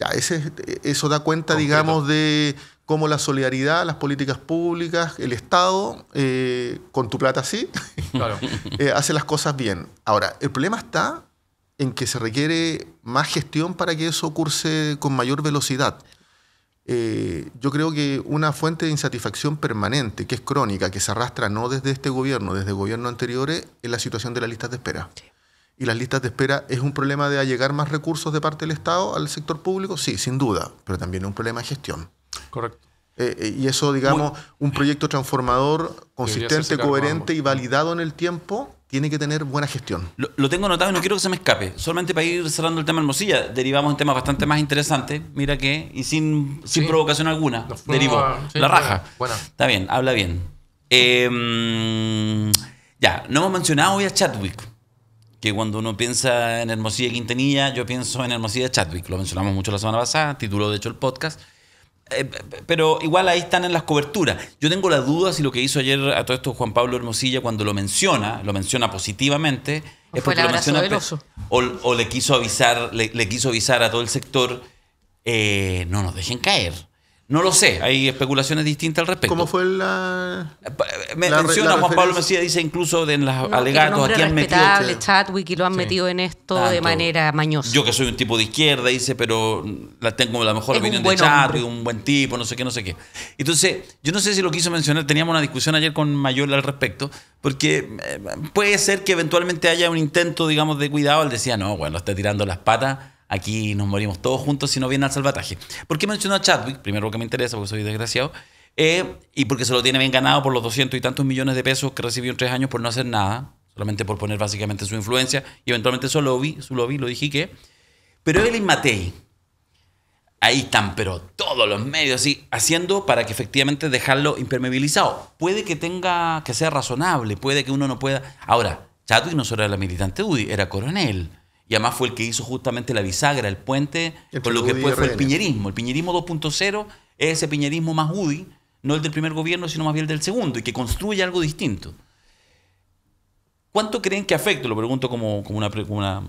Ya, ese, eso da cuenta, digamos, de cómo la solidaridad, las políticas públicas, el Estado, eh, con tu plata sí, *laughs* eh, hace las cosas bien. Ahora, el problema está en que se requiere más gestión para que eso curse con mayor velocidad. Eh, yo creo que una fuente de insatisfacción permanente, que es crónica, que se arrastra no desde este gobierno, desde gobiernos anteriores, es la situación de las listas de espera. ¿Y las listas de espera es un problema de allegar más recursos de parte del Estado al sector público? Sí, sin duda, pero también es un problema de gestión. Correcto. Eh, eh, y eso, digamos, un proyecto transformador, consistente, coherente y validado en el tiempo, tiene que tener buena gestión.
Lo, tengo anotado y no quiero que se me escape. Solamente para ir cerrando el tema de Hermosilla, derivamos un tema bastante más interesante. Mira que, y sin, sin provocación alguna, derivó. la raja. Bueno, Está bien, habla bien. Em, ya, no hemos mencionado hoy a Chadwick. Que cuando uno piensa en Hermosilla Quintanilla, yo pienso en Hermosilla Chadwick. Lo mencionamos mucho la semana pasada, Título de hecho el podcast. Eh, pero igual ahí están en las coberturas. Yo tengo la duda si lo que hizo ayer a todo esto Juan Pablo Hermosilla cuando lo menciona, lo menciona positivamente, o es porque lo menciona o, le quiso avisar, le, quiso avisar a todo el sector, eh, no nos dejen caer. No lo sé, hay especulaciones distintas al respecto. ¿Cómo fue la.? Eh, me, menciona Juan Pablo Mesías, dice incluso en las alegatos aquí han metido.
Chadwick y lo han metido en esto de manera mañosa.
Yo que soy un tipo de izquierda, dice, pero la tengo la mejor opinión de Chadwick, un buen tipo, no sé qué, no sé qué. Entonces, yo no sé si lo quiso mencionar, teníamos una discusión ayer con Mayor al respecto, porque eh, puede ser que eventualmente haya un intento, digamos, de cuidado. Él decía, no, bueno, está tirando las patas aquí nos morimos todos juntos si no viene al salvataje. ¿Por qué menciono a Chadwick? Primero que me interesa, porque soy desgraciado. Eh, y porque se lo tiene bien ganado por los 200 y tantos millones de pesos que recibió en tres años por no hacer nada, solamente por poner básicamente su influencia y eventualmente eso lo vi, lobby lo dije que. Pero Evelyn Matei, ahí están, pero todos los medios así, haciendo para que efectivamente dejarlo impermeabilizado. Puede que tenga, que sea razonable, puede que uno no pueda. Ahora, Chadwick no solo era militante UDI, era coronel. Y además fue el que hizo justamente la bisagra, el puente, con lo que después fue el piñerismo. El piñerismo 2.0 es ese piñerismo más UDI, no el del primer gobierno, sino más bien el del segundo, y que construye algo distinto. ¿Cuánto creen que afecta? Lo pregunto como, una,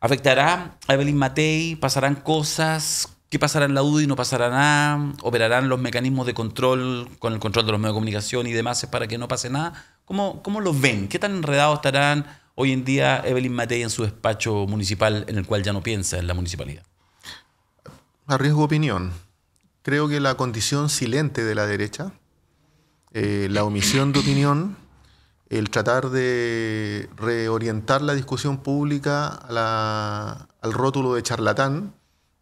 ¿Afectará a Evelyn Matei? ¿Pasarán cosas? ¿Qué pasará en la UDI? ¿No pasará nada? ¿Operarán los mecanismos de control con el control de los medios de comunicación y demás para que no pase nada? ¿Cómo, cómo los ven? ¿Qué tan enredados estarán? hoy en día Evelyn Matei en su despacho municipal en el cual ya no piensa en la municipalidad?
Arriesgo opinión. Creo que la condición silente de la derecha, eh, la omisión de opinión, el tratar de reorientar la discusión pública al rótulo de charlatán,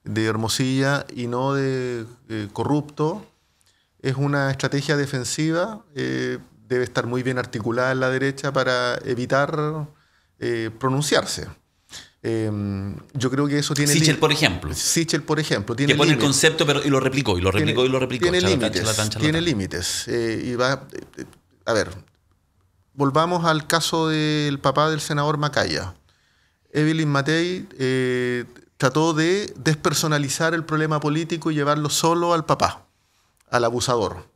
de Hermosilla y no de eh, corrupto, es una estrategia defensiva, eh, debe estar muy bien articulada en la derecha para evitar eh, pronunciarse. Em, yo creo que eso tiene. Sichel, por ejemplo. Sichel, por ejemplo. Tiene que pone el concepto
pero, y lo replicó, y lo replicó, y lo replicó. Tiene límites. Tiene
límites. Eh, y va. Eh, a ver, volvamos al caso del papá del senador Macaya. Evelyn Matei trató de despersonalizar el problema político y llevarlo solo al papá, al abusador.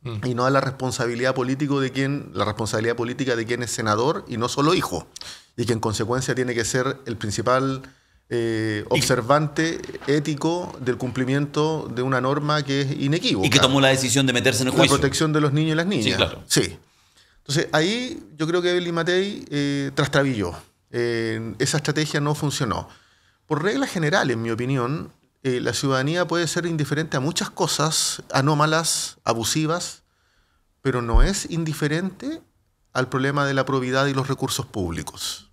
Mm. Y no a la responsabilidad político de quien, la responsabilidad política de quien es senador y no solo hijo y que en consecuencia tiene que ser el principal eh, observante ético del cumplimiento de una norma que es inequívoca. Y que tomó la
decisión de meterse en el juicio. La protección
de los niños y las niñas. Sí, claro. Sí. Entonces ahí yo creo que Evelyn Matei eh, trastrabilló. Eh, esa estrategia no funcionó. Por regla general, en mi opinión, eh, la ciudadanía puede ser indiferente a muchas cosas anómalas, abusivas, pero no es indiferente al problema de la probidad y los recursos públicos.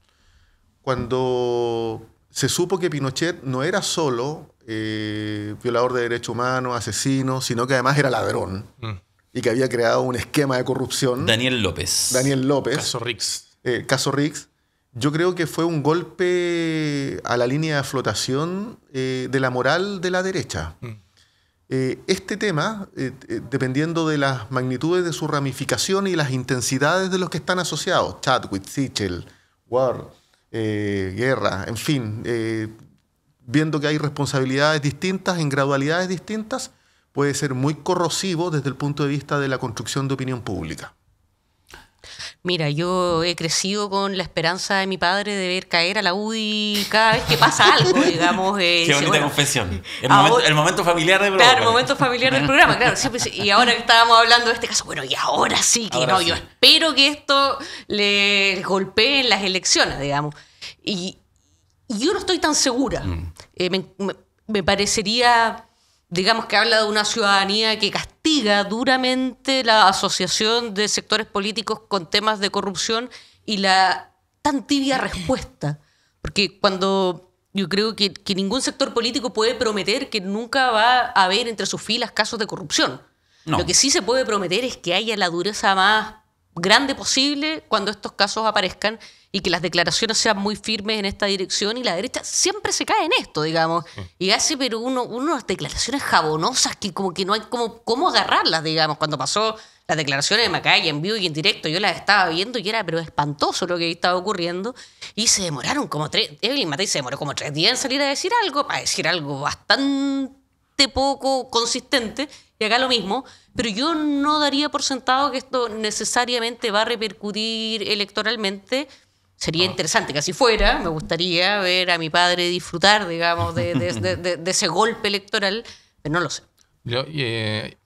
Cuando se supo que Pinochet no era solo eh, violador de derechos humanos, asesino, sino que además era ladrón mm. y que había creado un esquema de corrupción.
Daniel López. Daniel
López. Caso Rix. Eh, caso Rix. Yo creo que fue un golpe a la línea de flotación eh, de la moral de la derecha. Mm. Eh, este tema, eh, eh, dependiendo de las magnitudes de su ramificación y las intensidades de los que están asociados, Chadwick, Sichel, War, Guerra, en fin, viendo que hay responsabilidades distintas en gradualidades distintas, puede ser muy corrosivo desde el punto de vista de la construcción de opinión pública.
Mira, yo he crecido con la esperanza de mi padre de ver caer a la UDI cada vez que pasa algo, *laughs* digamos. Eh, Qué bonita
confesión. El, momento, familiar del programa. Claro, el momento familiar del programa, claro.
y ahora que estábamos hablando de este caso, bueno, y ahora sí que no, yo espero que esto le golpee en las elecciones, digamos. Y, yo no estoy tan segura. Mm. Eh, me parecería digamos que habla de una ciudadanía que castiga duramente la asociación de sectores políticos con temas de corrupción y la tan tibia respuesta. Porque cuando yo creo que, ningún sector político puede prometer que nunca va a haber entre sus filas casos de corrupción. Lo que sí se puede prometer es que haya la dureza más grande posible cuando estos casos aparezcan y que las declaraciones sean muy firmes en esta dirección y la derecha siempre se cae en esto, digamos, y hace pero uno, unas declaraciones jabonosas que como que no hay como cómo agarrarlas, digamos, cuando pasó las declaraciones de Macaya en vivo y en directo, yo las estaba viendo y era pero espantoso lo que estaba ocurriendo y se demoraron como tres, Matei se demoró como tres días en salir a decir algo, a decir algo bastante poco consistente y acá lo mismo, pero yo no daría por sentado que esto necesariamente va a repercutir electoralmente. Sería ah. interesante que así fuera, me gustaría ver a mi padre disfrutar, digamos, de, ese golpe electoral, pero no lo sé.
Eh,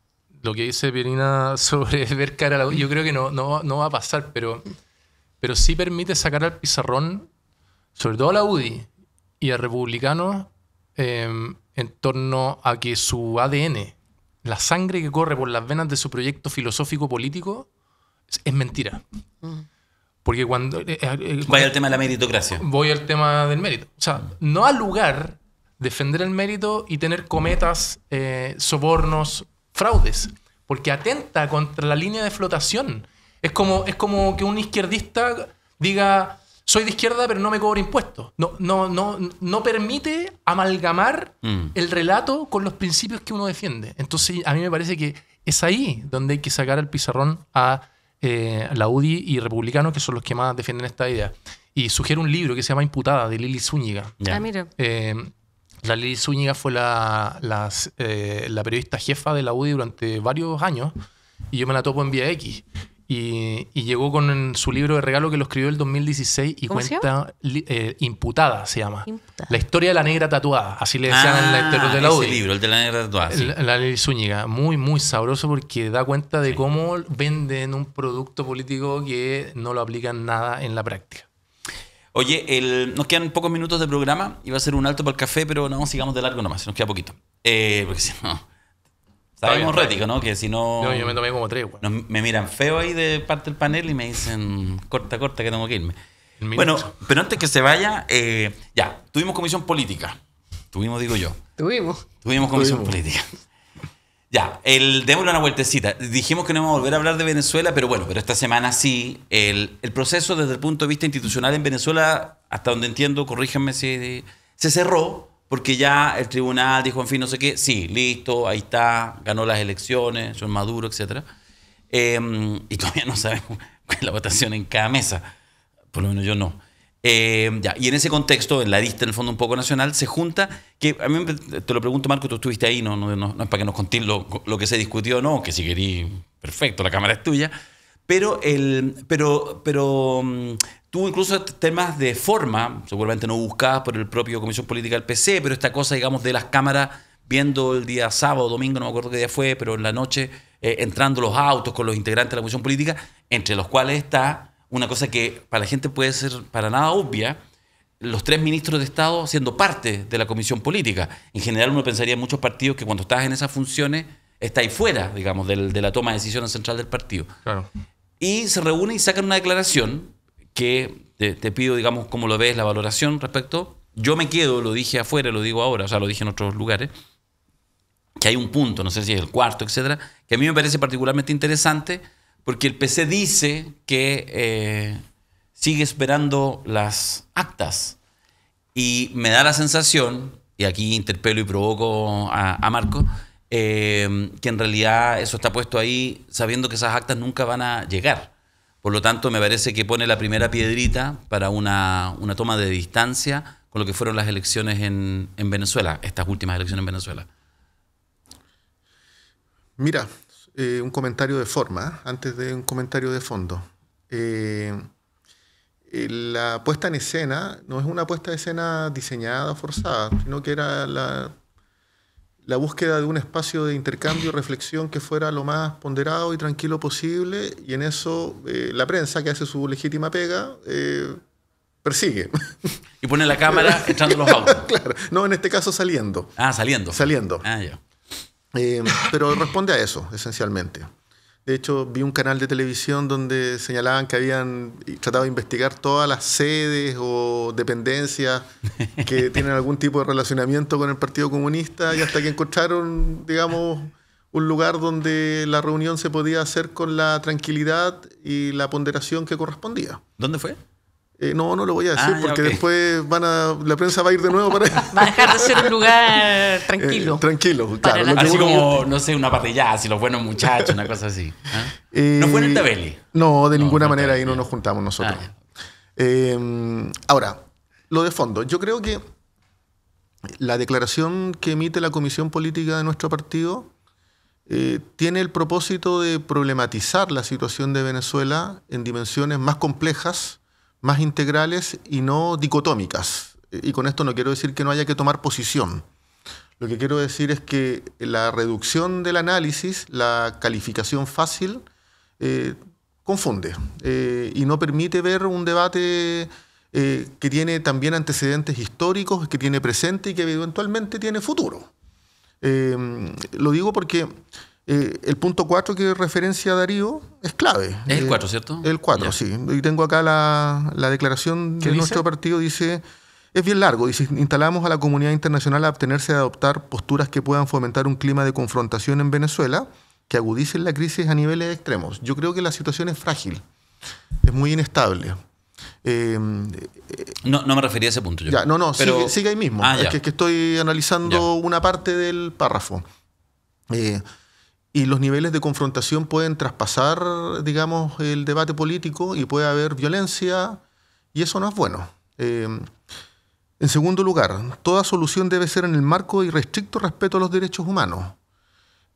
lo que dice Pierina sobre *laughs* ver cara a la... Yo creo que no, no, va a pasar, pero, pero sí permite sacar al pizarrón, sobre todo a la UDI y a republicano em, en torno a que su ADN la sangre que corre por las venas de su proyecto filosófico-político es, mentira. Porque cuando... Eh, eh, eh, voy
al tema de la meritocracia.
Voy al tema del mérito. O sea, no al lugar defender el mérito y tener cometas, sobornos, fraudes, porque atenta contra la línea de flotación. Es como, es como que un izquierdista diga, soy de izquierda, pero no me cobro impuestos. No, no, no, no permite amalgamar mm. el relato con los principios que uno defiende. Entonces, a mí me parece que es ahí donde hay que sacar el pizarrón a eh, la UDI y republicanos, que son los que más defienden esta idea. Y sugiero un libro que se llama Imputada, de Lili Zúñiga. Ah, eh, la Lili Zúñiga fue la, la, eh, periodista jefa de la UDI durante varios años y yo me la topo en Vía X. Y, llegó con su libro de regalo que lo escribió el 2016 y cuenta eh, Imputada se llama. La historia de la negra tatuada,
así le decían en la historia de la ah, ese libro, el de la negra tatuada.
La, ley Zúñiga, muy, muy sabroso porque da cuenta de cómo venden un producto político que no lo aplican nada
en la práctica. Oye, nos quedan pocos minutos de programa. Iba a ser un alto para el café, pero no, sigamos de largo nomás, nos queda poquito. Eh, porque si no
un rético, ¿no? Que si no.
No, yo me tomé como tres, güey. me miran feo ahí de parte del panel y me dicen, corta, corta, que tengo que irme. Bueno, pero antes que se vaya, eh, ya, tuvimos comisión política. Tuvimos, digo yo.
Tuvimos. Tuvimos comisión política.
Ya, el, démosle una vueltecita. Dijimos que no íbamos a volver a hablar de Venezuela, pero bueno, pero esta semana sí. El, proceso desde el punto de vista institucional en Venezuela, hasta donde entiendo, corríjanme si se cerró porque ya el tribunal dijo, en fin, no sé qué, sí, listo, ahí está, ganó las elecciones, son Maduro, etc. Em, y todavía no sabemos *laughs* cuál es la votación en cada mesa, por lo menos yo no. Em, y en ese contexto, en la lista, en el fondo un poco nacional, se junta, que a mí te lo pregunto, Marco, tú estuviste ahí, no, es para que nos contéis lo, que se discutió, no, que si querís, perfecto, la cámara es tuya, pero, el, pero, pero mm, Tuvo incluso temas de forma, seguramente no buscadas por el propio Comisión Política del PC, pero esta cosa, digamos, de las cámaras viendo el día sábado, domingo, no me acuerdo qué día fue, pero en la noche eh, entrando los autos con los integrantes de la Comisión Política, entre los cuales está una cosa que para la gente puede ser para nada obvia, los tres ministros de Estado siendo parte de la Comisión Política. En general uno pensaría en muchos partidos que cuando estás en esas funciones ahí fuera, digamos, de la toma de decisiones central del partido. Y se reúnen y sacan una declaración que te, pido, digamos, cómo lo ves, la valoración respecto. Yo me quedo, lo dije afuera, lo digo ahora, o sea, lo dije en otros lugares, que hay un punto, no sé si es el cuarto, etcétera, que a mí me parece particularmente interesante porque el PC dice que eh, sigue esperando las actas y me da la sensación, y aquí interpelo y provoco a, Marco, eh, que en realidad eso está puesto ahí sabiendo que esas actas nunca van a llegar. Por lo tanto, me parece que pone la primera piedrita para una, toma de distancia con lo que fueron las elecciones en, Venezuela, estas últimas elecciones en Venezuela.
Mira, eh, un comentario de forma, ¿eh? antes de un comentario de fondo. Eh, la puesta en escena no es una puesta de escena diseñada, forzada, sino que era la la búsqueda de un espacio de intercambio, y reflexión que fuera lo más ponderado y tranquilo posible, y en eso eh, la prensa, que hace su legítima pega, eh, persigue. *laughs*
Y pone la cámara echando los autos.
*laughs* claro, no, en este caso saliendo. Ah, saliendo. Saliendo. Ah, ya. Eh, pero responde a eso, esencialmente. De hecho, vi un canal de televisión donde señalaban que habían tratado de investigar todas las sedes o dependencias que *laughs* tienen algún tipo de relacionamiento con el Partido Comunista y hasta que encontraron, digamos, un lugar donde la reunión se podía hacer con la tranquilidad y la ponderación que correspondía. ¿Dónde fue? Eh, no, no lo voy a decir ah, porque después van a, la prensa va a ir de nuevo para *laughs* Va a dejar de ser un
lugar tranquilo. Eh, tranquilo, claro. así como, no sé, una parrillada, si los buenos muchachos, una cosa así. ¿ah? Eh, ¿No fue en el Tabeli?
No, de ninguna manera, ahí no nos juntamos nosotros. Ah, ahora, lo de fondo. Yo creo que la declaración que emite la Comisión Política de nuestro partido tiene el propósito de problematizar la situación de Venezuela en dimensiones más complejas más integrales y no dicotómicas. Y con esto no quiero decir que no haya que tomar posición. Lo que quiero decir es que la reducción del análisis, la calificación fácil, eh, confunde eh, y no permite ver un debate eh, que tiene también antecedentes históricos, que tiene presente y que eventualmente tiene futuro. lo digo porque eh, el punto 4 que referencia Darío es clave. Es el 4, eh, ¿cierto? El 4, sí. Y tengo acá la, declaración de nuestro partido, dice, es bien largo, dice, instalamos a la comunidad internacional a abstenerse de adoptar posturas que puedan fomentar un clima de confrontación en Venezuela, que agudicen la crisis a niveles extremos. Yo creo que la situación es frágil, es muy inestable.
Eh, no, me refería a ese punto yo. Ya, no, no, Pero... sigue, ahí mismo. Ah, es,
que, estoy analizando una parte del párrafo. Eh, y los niveles de confrontación pueden traspasar, digamos, el debate político y puede haber violencia y eso no es bueno. Eh, en segundo lugar, toda solución debe ser en el marco y restricto respeto a los derechos humanos.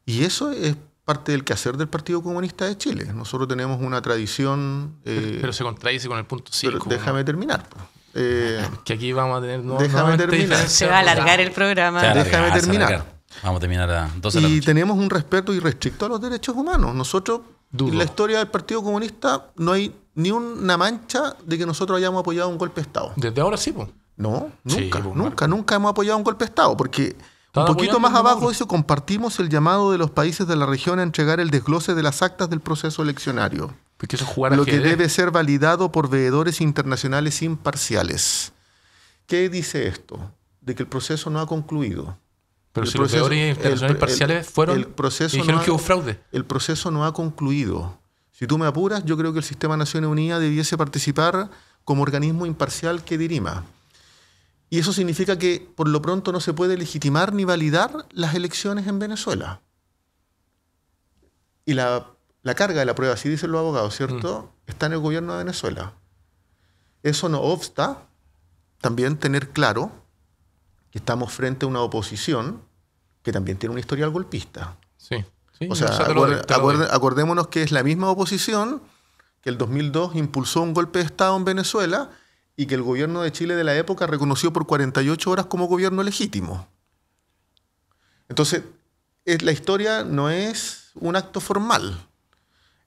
Y eso es parte del quehacer del Partido Comunista de Chile. Nosotros tenemos una tradición... Eh, pero, se
contradice con el punto
5. Déjame terminar. Pues. Eh, que aquí vamos a tener... déjame terminar. Se va a alargar el
programa. déjame terminar.
Vamos a terminar a
Y tenemos un respeto irrestricto a los derechos humanos. Nosotros, en la historia del Partido Comunista, no hay ni una mancha de que nosotros hayamos apoyado un golpe de Estado. Desde ahora sí, pues. No, nunca, nunca, nunca hemos apoyado un golpe de Estado, porque un poquito más abajo dice, compartimos el llamado de los países de la región a entregar el desglose de las actas del proceso eleccionario. Porque
eso jugar lo que debe
ser validado por veedores internacionales imparciales. ¿Qué dice esto? De que el proceso no ha concluido. Pero el si proceso, los parciales fueron el proceso dijeron no ha, que hubo fraude. El proceso no ha concluido. Si tú me apuras, yo creo que el sistema de Naciones Unidas debiese participar como organismo imparcial que dirima. Y eso significa que por lo pronto no se puede legitimar ni validar las elecciones en Venezuela. Y la, carga de la prueba, así dicen los abogados, ¿cierto? Mm. Está en el gobierno de Venezuela. Eso no obsta también tener claro que estamos frente a una oposición que también tiene una historia golpista.
Sí. o sea,
acordémonos que es la misma oposición que el 2002 impulsó un golpe de Estado en Venezuela y que el gobierno de Chile de la época reconoció por 48 horas como gobierno legítimo. Entonces, la historia no es un acto formal.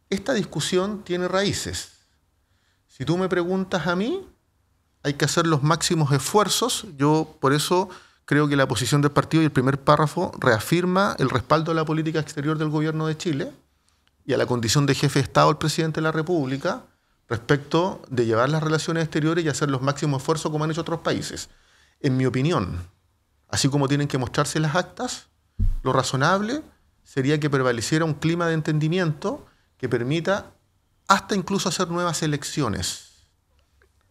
Esta discusión tiene raíces. Si tú me preguntas a mí, hay que hacer los máximos esfuerzos. Yo por eso creo que la posición del partido y el primer párrafo reafirma el respaldo a la política exterior del gobierno de Chile y a la condición de jefe de Estado del presidente de la República respecto de llevar las relaciones exteriores y hacer los máximos esfuerzos como han hecho otros países. En mi opinión, así como tienen que mostrarse las actas, lo razonable sería que prevaleciera un clima de entendimiento que permita hasta incluso hacer nuevas elecciones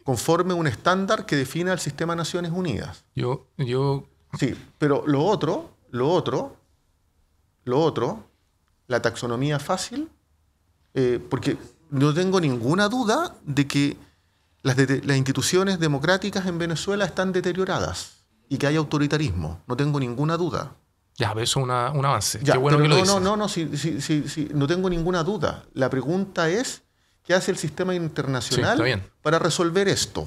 conforme un estándar que defina el sistema de Naciones Unidas.
Yo, yo.
Sí, pero lo otro, lo otro, lo otro, la taxonomía fácil, eh, porque no tengo ninguna duda de que las, instituciones democráticas en Venezuela están deterioradas y que hay autoritarismo,
no tengo ninguna duda. Ya, eso es un avance. Qué bueno que lo no, dices. no, no,
no, no tengo ninguna duda. La pregunta es ¿Qué hace el sistema internacional para resolver esto.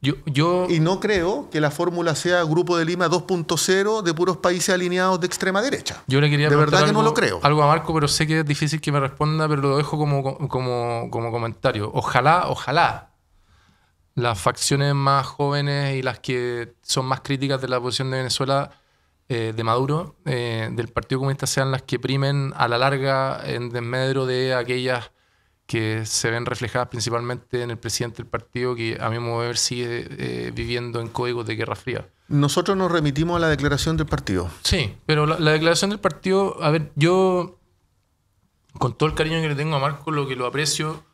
Yo, yo... Y no creo que la fórmula sea Grupo de Lima 2.0 de puros países alineados de extrema derecha.
Yo le quería De verdad que no lo creo. Algo a Marco, pero sé que es difícil que me responda, pero lo dejo como, como, comentario. Ojalá, ojalá las facciones más jóvenes y las que son más críticas de la posición de Venezuela eh, de Maduro, eh, del Partido Comunista, sean las que primen a la larga en desmedro de aquellas que se ven reflejadas principalmente en el presidente del partido, que a mi modo de ver sigue eh, viviendo en códigos de Guerra Fría.
Nosotros nos remitimos a la declaración del partido.
Sí, pero la, declaración del partido, a ver, yo, con todo el cariño que le tengo a Marco, lo que lo aprecio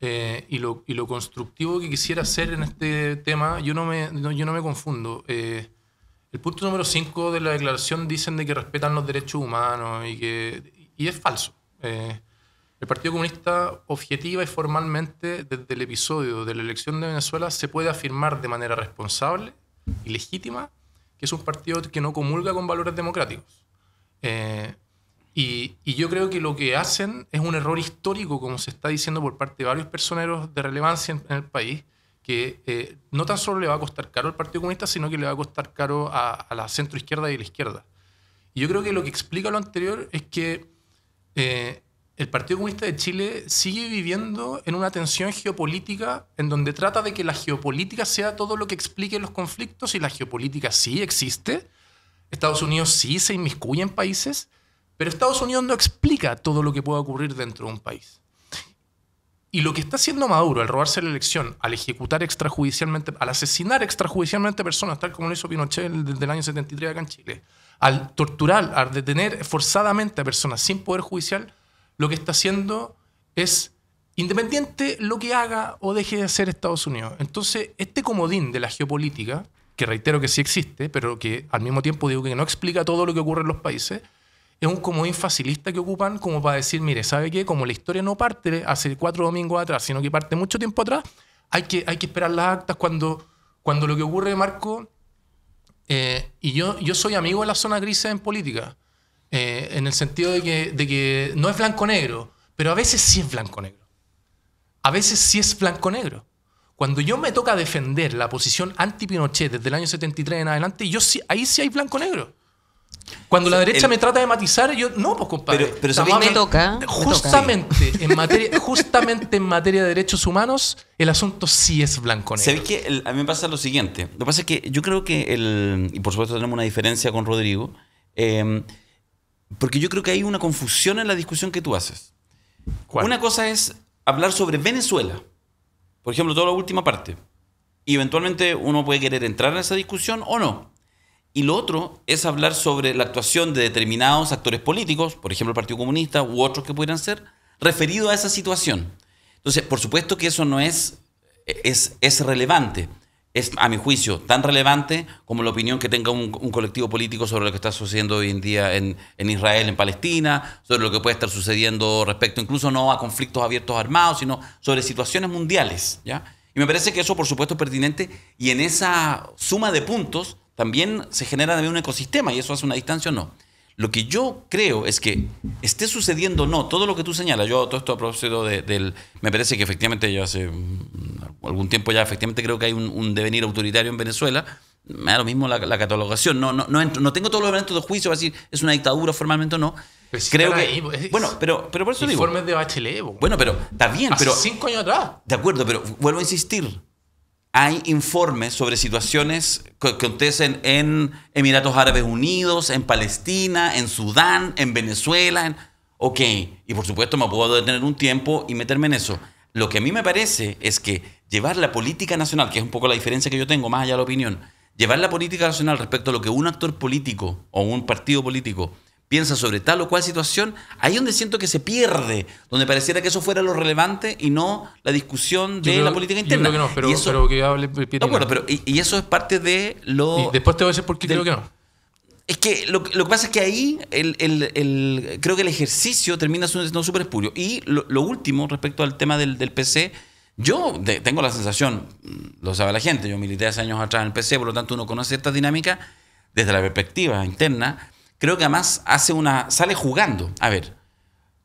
eh, y, lo, y, lo, constructivo que quisiera hacer en este tema, yo no me, yo no me confundo. Eh, el punto número 5 de la declaración dicen de que respetan los derechos humanos y que y es falso. El Partido Comunista objetiva y formalmente desde el episodio de la elección de Venezuela se puede afirmar de manera responsable y legítima que es un partido que no comulga con valores democráticos. Eh, y, yo creo que lo que hacen es un error histórico, como se está diciendo por parte de varios personeros de relevancia en, el país, que eh, no tan solo le va a costar caro al Partido Comunista, sino que le va a costar caro a, la centroizquierda y a la izquierda. Y yo creo que lo que explica lo anterior es que... Eh, el Partido Comunista de Chile sigue viviendo en una tensión geopolítica en donde trata de que la geopolítica sea todo lo que explique los conflictos y la geopolítica sí existe. Estados Unidos sí se inmiscuye en países, pero Estados Unidos no explica todo lo que pueda ocurrir dentro de un país. Y lo que está haciendo Maduro al robarse la elección, al ejecutar extrajudicialmente, al asesinar extrajudicialmente personas, tal como lo hizo Pinochet desde el año 73 acá en Chile, al torturar, al detener forzadamente a personas sin poder judicial, lo que está haciendo es independiente lo que haga o deje de hacer Estados Unidos. Entonces, este comodín de la geopolítica, que reitero que sí existe, pero que al mismo tiempo digo que no explica todo lo que ocurre en los países, es un comodín facilista que ocupan como para decir, mire, ¿sabe qué? Como la historia no parte hace cuatro domingos atrás, sino que parte mucho tiempo atrás, hay que, hay que esperar las actas cuando, cuando lo que ocurre, Marco, eh, y yo, yo soy amigo de la zona gris en política. Eh, en el sentido de que, no es blanco-negro, pero a veces sí es blanco-negro. A veces sí es blanco-negro. Cuando yo me toca defender la posición anti-Pinochet desde el año 73 en adelante, yo sí, ahí sí hay blanco-negro. Cuando la derecha me trata de matizar, yo no, pues compadre. Pero, pero me toca. Justamente, En materia, justamente en materia de derechos humanos,
el asunto sí es blanco-negro. ¿Sabéis que a mí me pasa lo siguiente? Lo que pasa es que yo creo que, el, y por supuesto tenemos una diferencia con Rodrigo, eh, porque yo creo que hay una confusión en la discusión que tú haces. Una cosa es hablar sobre Venezuela, por ejemplo, toda la última parte. Y eventualmente uno puede querer entrar en esa discusión o no. Y lo otro es hablar sobre la actuación de determinados actores políticos, por ejemplo el Partido Comunista u otros que pudieran ser, referido a esa situación. Entonces, por supuesto que eso no es, es, es relevante, es, a mi juicio, tan relevante como la opinión que tenga un, colectivo político sobre lo que está sucediendo hoy en día en, Israel, en Palestina, sobre lo que puede estar sucediendo respecto incluso no a conflictos abiertos armados, sino sobre situaciones mundiales. ¿ya? Y me parece que eso, por supuesto, es pertinente y en esa suma de puntos también se genera de un ecosistema y eso hace una distancia o no. Lo que yo creo es que esté sucediendo no, todo lo que tú señalas, yo todo esto a propósito del... Me parece que efectivamente yo hace mm, algún tiempo ya, efectivamente creo que hay un, devenir autoritario en Venezuela, me da lo mismo la, catalogación. No, no, no, tengo todos los elementos de juicio, para decir, es una dictadura formalmente o no. Pues creo que. Ahí, pues, bueno, pero, pero por eso digo. Informes de Bachelet. Pues. Bueno, pero está bien, Hace pero. Cinco años atrás. De acuerdo, pero vuelvo a insistir hay informes sobre situaciones que acontecen en Emiratos Árabes Unidos, en Palestina, en Sudán, en Venezuela. Ok, y por supuesto me puedo detener un tiempo y meterme en eso. Lo que a mí me parece es que llevar la política nacional, que es un poco la diferencia que yo tengo, más allá de la opinión, llevar la política nacional respecto a lo que un actor político o un partido político piensa sobre tal o cual situación, ahí donde siento que se pierde, donde pareciera que eso fuera lo relevante y no la discusión de la política interna. no, pero, y eso, que hable pero y, eso es parte de lo... después te voy a decir por qué creo que no. Es que lo, que pasa es que ahí el, creo que el ejercicio termina siendo súper espurio. Y lo, último respecto al tema del, PC, yo tengo la sensación, mm, lo sabe la gente, yo milité hace años atrás en el PC, por lo tanto uno conoce esta dinámica desde la perspectiva interna creo que además hace una. sale jugando. A ver,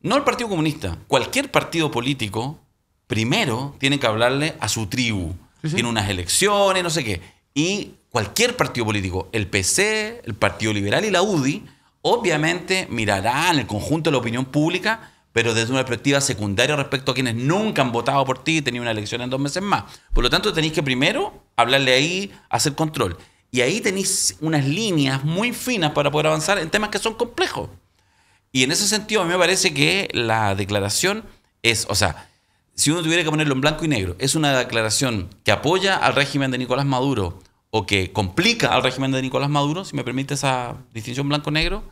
no el Partido Comunista, cualquier partido político, primero tiene que hablarle a su tribu. Tiene unas elecciones, no sé qué. Y cualquier partido político, el PC, el Partido Liberal y la UDI, obviamente mirarán el conjunto de la opinión pública, pero desde una perspectiva secundaria respecto a quienes nunca han votado por ti y tenido una elección en dos meses más. Por lo tanto, tenéis que primero hablarle ahí, hacer control. Y ahí tenéis unas líneas muy finas para poder avanzar en temas que son complejos. Y en ese sentido a mí me parece que la declaración es, o sea, si uno tuviera que ponerlo en blanco y negro, es una declaración que apoya al régimen de Nicolás Maduro o que complica al régimen de Nicolás Maduro, si me permite esa distinción blanco-negro,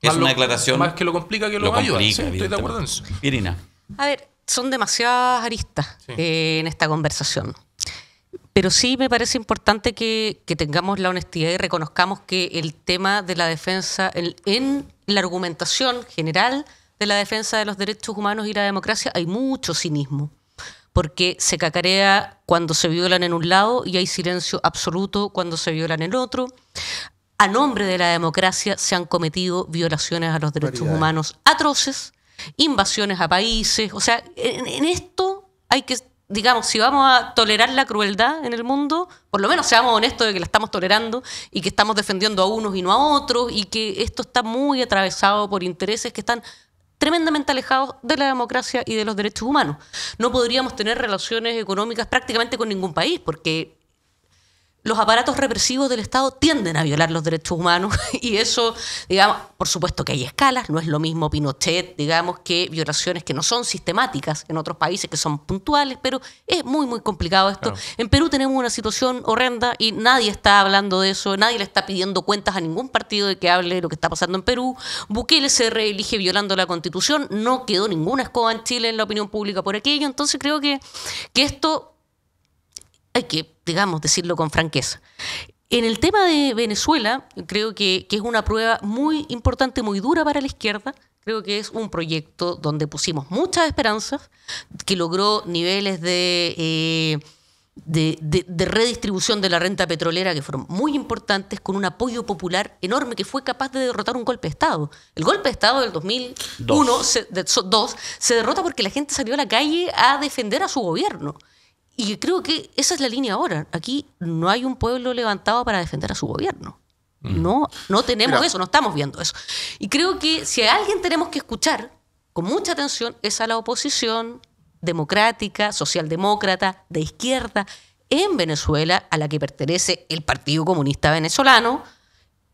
es una declaración... Más que lo complica que lo, Complica, sí, estoy de acuerdo en eso.
Irina. A ver, son demasiadas aristas eh, en esta conversación. Pero sí me parece importante que, tengamos la honestidad y reconozcamos que el tema de la defensa, el, en la argumentación general de la defensa de los derechos humanos y la democracia, hay mucho cinismo, porque se cacarea cuando se violan en un lado y hay silencio absoluto cuando se violan en otro. A nombre de la democracia se han cometido violaciones a los derechos humanos atroces, invasiones a países. O sea, en esto hay que digamos, si vamos a tolerar la crueldad en el mundo, por lo menos seamos honestos de que la estamos tolerando y que estamos defendiendo a unos y no a otros y que esto está muy atravesado por intereses que están tremendamente alejados de la democracia y de los derechos humanos. No podríamos tener relaciones económicas prácticamente con ningún país porque los aparatos represivos del Estado tienden a violar los derechos humanos *laughs* y eso, digamos, por supuesto que hay escalas, no es lo mismo Pinochet, digamos, que violaciones que no son sistemáticas en otros países, que son puntuales, pero es muy, muy complicado esto. En Perú tenemos una situación horrenda y nadie está hablando de eso, nadie le está pidiendo cuentas a ningún partido de que hable de lo que está pasando en Perú. Bukele se reelige violando la constitución, no quedó ninguna escoba en Chile en la opinión pública por aquello, entonces creo que, que esto hay que digamos, decirlo con franqueza. En el tema de Venezuela, creo que, es una prueba muy importante, muy dura para la izquierda. Creo que es un proyecto donde pusimos muchas esperanzas, que logró niveles eh, de, redistribución de la renta petrolera que fueron muy importantes, con un apoyo popular enorme que fue capaz de derrotar un golpe de Estado. El golpe de Estado del 2001, 2, se derrota porque la gente salió a la calle a defender a su gobierno. Y creo que esa es la línea ahora. Aquí no hay un pueblo levantado para defender a su gobierno. Mm. No, no tenemos eso, no estamos viendo eso. Y creo que si a alguien tenemos que escuchar con mucha atención es a la oposición democrática, socialdemócrata, de izquierda, en Venezuela, a la que pertenece el Partido Comunista Venezolano.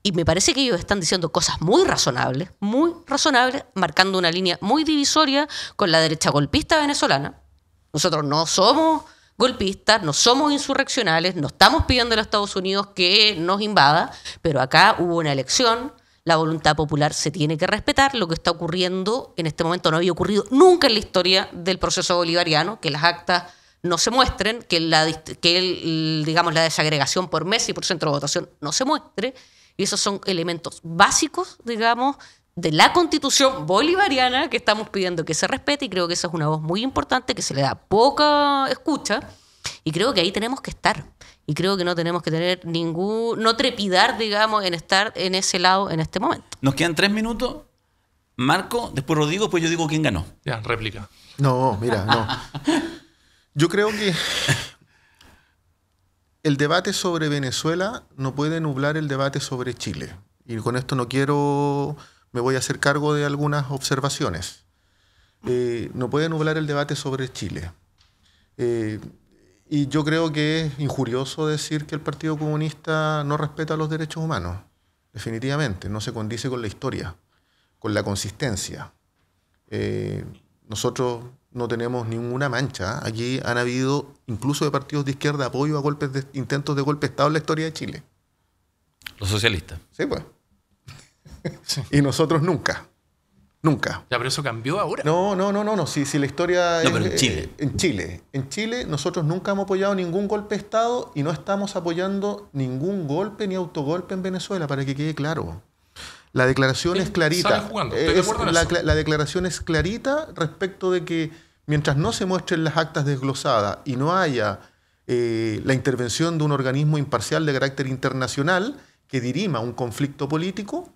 Y me parece que ellos están diciendo cosas muy razonables, muy razonables, marcando una línea muy divisoria con la derecha golpista venezolana. Nosotros no somos golpistas, no somos insurreccionales, no estamos pidiendo a los Estados Unidos que nos invada, pero acá hubo una elección, la voluntad popular se tiene que respetar, lo que está ocurriendo en este momento no había ocurrido nunca en la historia del proceso bolivariano, que las actas no se muestren, que la, digamos, la desagregación por mes y por centro de votación no se muestre, y esos son elementos básicos, digamos, de la constitución bolivariana que estamos pidiendo que se respete y creo que esa es una voz muy importante que se le da poca escucha y creo que ahí tenemos que estar y creo que no tenemos que tener ningún no trepidar digamos en estar en ese lado en este momento
nos quedan tres minutos Marco después Rodrigo pues yo digo quién ganó ya
réplica
no mira no yo creo que el debate sobre Venezuela no puede nublar el debate sobre Chile y con esto no quiero me voy a hacer cargo de algunas observaciones. Eh, no puede nublar el debate sobre Chile. Eh, y yo creo que es injurioso decir que el Partido Comunista no respeta los derechos humanos, definitivamente, no se condice con la historia, con la consistencia. Eh, nosotros no tenemos ninguna mancha. Aquí han habido, incluso de partidos de izquierda, apoyo a golpes de, intentos de golpe de Estado en la historia de Chile. Los socialistas. Sí, pues y nosotros nunca. Nunca.
Ya, pero eso cambió
ahora. No, no, no, no, no. Si, si la historia. en eh, Chile. en Chile. En Chile, nosotros nunca hemos apoyado ningún golpe de Estado y no estamos apoyando ningún golpe ni autogolpe en Venezuela, para que quede claro. La declaración es clarita. jugando? Es, la, la, declaración es clarita respecto de que mientras no se muestren las actas desglosadas y no haya eh, la intervención de un organismo imparcial de carácter internacional que dirima un conflicto político,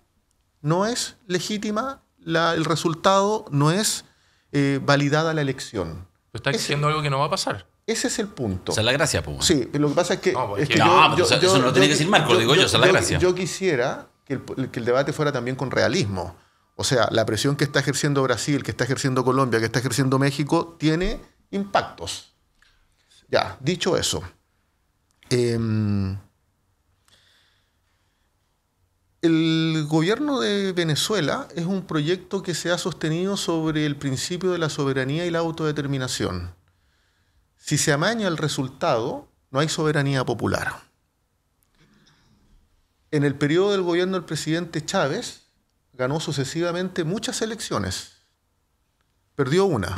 no es legítima, el resultado no es eh, validada la elección.
está diciendo algo que no va a pasar.
Ese es el punto.
O Esa la gracia, pues.
Sí, lo que pasa es que. No, yo, eso no lo tiene que decir Marco, digo yo, esa la gracia. Yo quisiera que el, debate fuera también con realismo. O sea, la presión que está ejerciendo Brasil, que está ejerciendo Colombia, que está ejerciendo México, tiene impactos. Ya, dicho eso. Em, el gobierno de Venezuela es un proyecto que se ha sostenido sobre el principio de la soberanía y la autodeterminación. Si se amaña el resultado, no hay soberanía popular. En el periodo del gobierno del presidente Chávez, ganó sucesivamente muchas elecciones. Perdió una.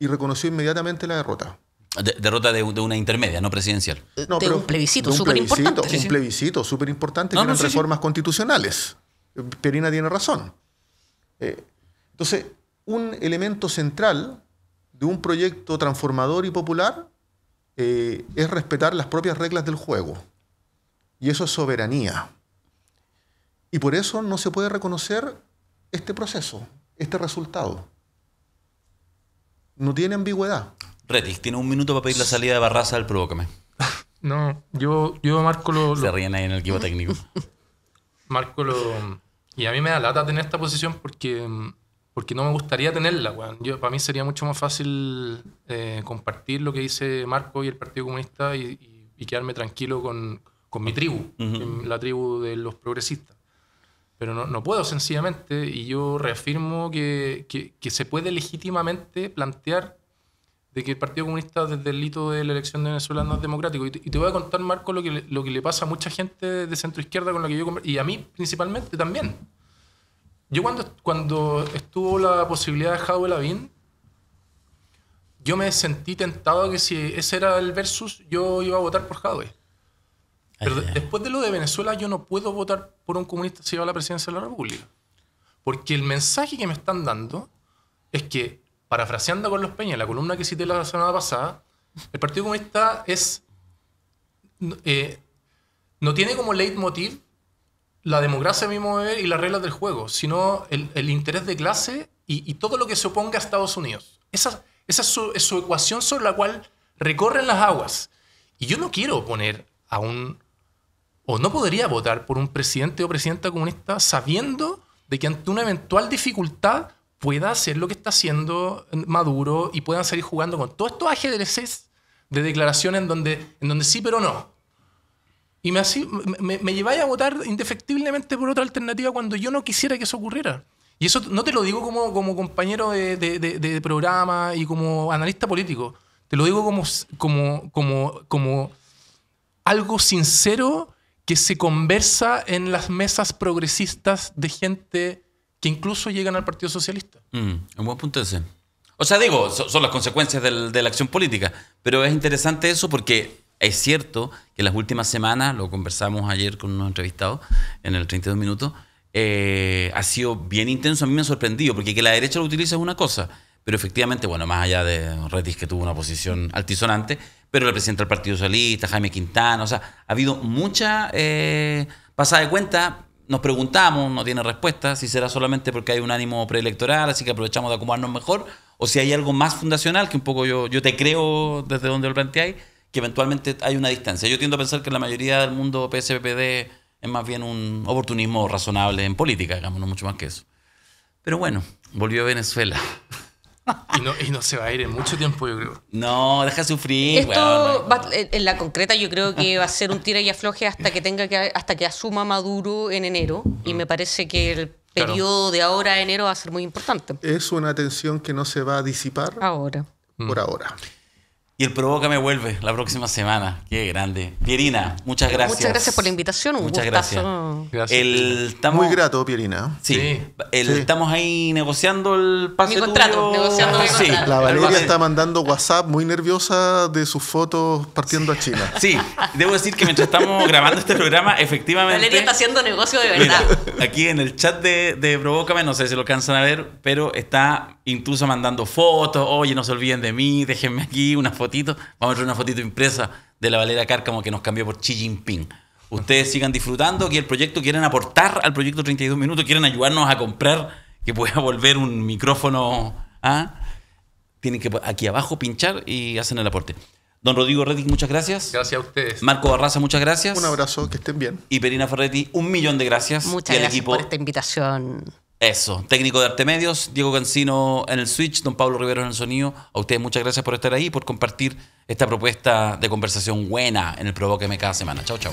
Y reconoció inmediatamente la derrota derrota de, una intermedia, no presidencial. No, eh, pero, un plebiscito súper importante. Un plebiscito súper importante no, no, reformas constitucionales. Eh, Perina tiene razón. Eh, entonces, un elemento central de un proyecto transformador y popular es respetar las propias reglas del juego. Y eso es soberanía. Y por eso no se puede reconocer este proceso, este resultado.
No tiene ambigüedad.
Retis, tiene un minuto para pedir la salida de Barraza al Provócame.
No, yo, marco lo, Se
ríen ahí en el equipo técnico. *laughs*
marco lo... Y a mí me da lata tener esta posición porque, porque no me gustaría tenerla, weón. Yo, para mí sería mucho más fácil eh, compartir lo que dice Marco y el Partido Comunista y, quedarme tranquilo con, mi tribu, la tribu de los progresistas. Pero no, puedo sencillamente y yo reafirmo que se puede legítimamente plantear de que el Partido Comunista desde el hito de la elección de Venezuela no es democrático. Y te, voy a contar, Marco, lo que, le, lo que le pasa a mucha gente de centro izquierda con la que yo y a mí principalmente también. Yo cuando, cuando estuvo la posibilidad de Jadwe Lavín, yo me sentí tentado que si ese era el versus, yo iba a votar por Jadwe. Pero después de lo de Venezuela, yo no puedo votar por un comunista si va a la presidencia de la República. Porque el mensaje que me están dando es que parafraseando con los Peña, la columna que cité la semana pasada, el Partido Comunista es. no eh, tiene como leitmotiv la democracia, a y las reglas del juego, sino el, interés de clase y, todo lo que se oponga a Estados Unidos. Esa, es su ecuación sobre la cual recorren las aguas. Y yo no quiero oponer a un. o no podría votar por un presidente o presidenta comunista sabiendo de que ante una eventual dificultad pueda hacer lo que está haciendo Maduro y puedan seguir jugando con todos estos ajedrezes de declaraciones en donde, en donde sí, pero no. Y me, así, me, me lleváis a votar indefectiblemente por otra alternativa cuando yo no quisiera que eso ocurriera. Y eso no te lo digo como, como compañero de, programa y como analista político. Te lo digo como, como, como, como algo sincero que se conversa en las mesas progresistas de gente que incluso llegan al Partido Socialista.
Mm, un buen punto ese. O sea, digo, son las consecuencias de la acción política, pero es interesante eso porque es cierto que las últimas semanas, lo conversamos ayer con unos entrevistados en el 32 minutos, eh, ha sido bien intenso, a mí me ha sorprendido, porque que la derecha lo utiliza es una cosa, pero efectivamente, bueno, más allá de Retis que tuvo una posición altisonante, pero el presidente del Partido Socialista, Jaime Quintana, o sea, ha habido mucha eh, pasada de cuenta nos preguntamos, no tiene respuesta, si será solamente porque hay un ánimo preelectoral, así que aprovechamos de acomodarnos mejor, o si hay algo más fundacional, que un poco yo, yo te creo desde donde lo planteáis, que eventualmente hay una distancia. Yo tiendo a pensar que la mayoría del mundo PSPPD es más bien un oportunismo razonable en política, digamos, no mucho más que eso. Pero bueno, volvió a Venezuela.
Y no, se va a ir en mucho tiempo, yo creo.
No, deja sufrir.
en la concreta yo creo que va a ser un tira y afloje hasta que tenga que hasta que asuma Maduro en enero y me parece que el periodo de ahora a enero va a ser muy importante.
Es una tensión que no se va a disipar ahora. Por
ahora. Y el Provoca me vuelve la próxima semana. Qué grande. Pierina, muchas gracias. Muchas gracias por
la invitación. muchas gracias.
El, Muy grato, Pierina. Sí. El, Estamos ahí negociando el pase mi contrato, Negociando ah, La Valeria está
mandando WhatsApp muy nerviosa de sus fotos partiendo a
China. Sí. Debo decir que mientras estamos *laughs* grabando este programa, efectivamente... Valeria está
haciendo negocio de verdad.
aquí en el chat de, de no sé si lo alcanzan a ver, pero está incluso mandando fotos. Oye, no se olviden de mí, déjenme aquí una foto vamos a ver una fotito impresa de la Valera Cárcamo que nos cambió por Xi Jinping. Ustedes sigan disfrutando, aquí el proyecto quieren aportar al proyecto 32 minutos, quieren ayudarnos a comprar, que pueda volver un micrófono. ¿ah? Tienen que aquí abajo pinchar y hacen el aporte. Don Rodrigo Reddick, muchas gracias. Gracias a ustedes. Marco Barraza, muchas gracias. Un abrazo, que estén bien. Y Perina Ferretti, un millón de gracias. Muchas gracias por esta
invitación.
Eso, técnico de Arte Medios, Diego Cancino en el Switch, don Pablo Rivero en el sonido. A ustedes muchas gracias por estar ahí, por compartir esta propuesta de conversación buena en el Provóqueme cada semana. Chau, chau.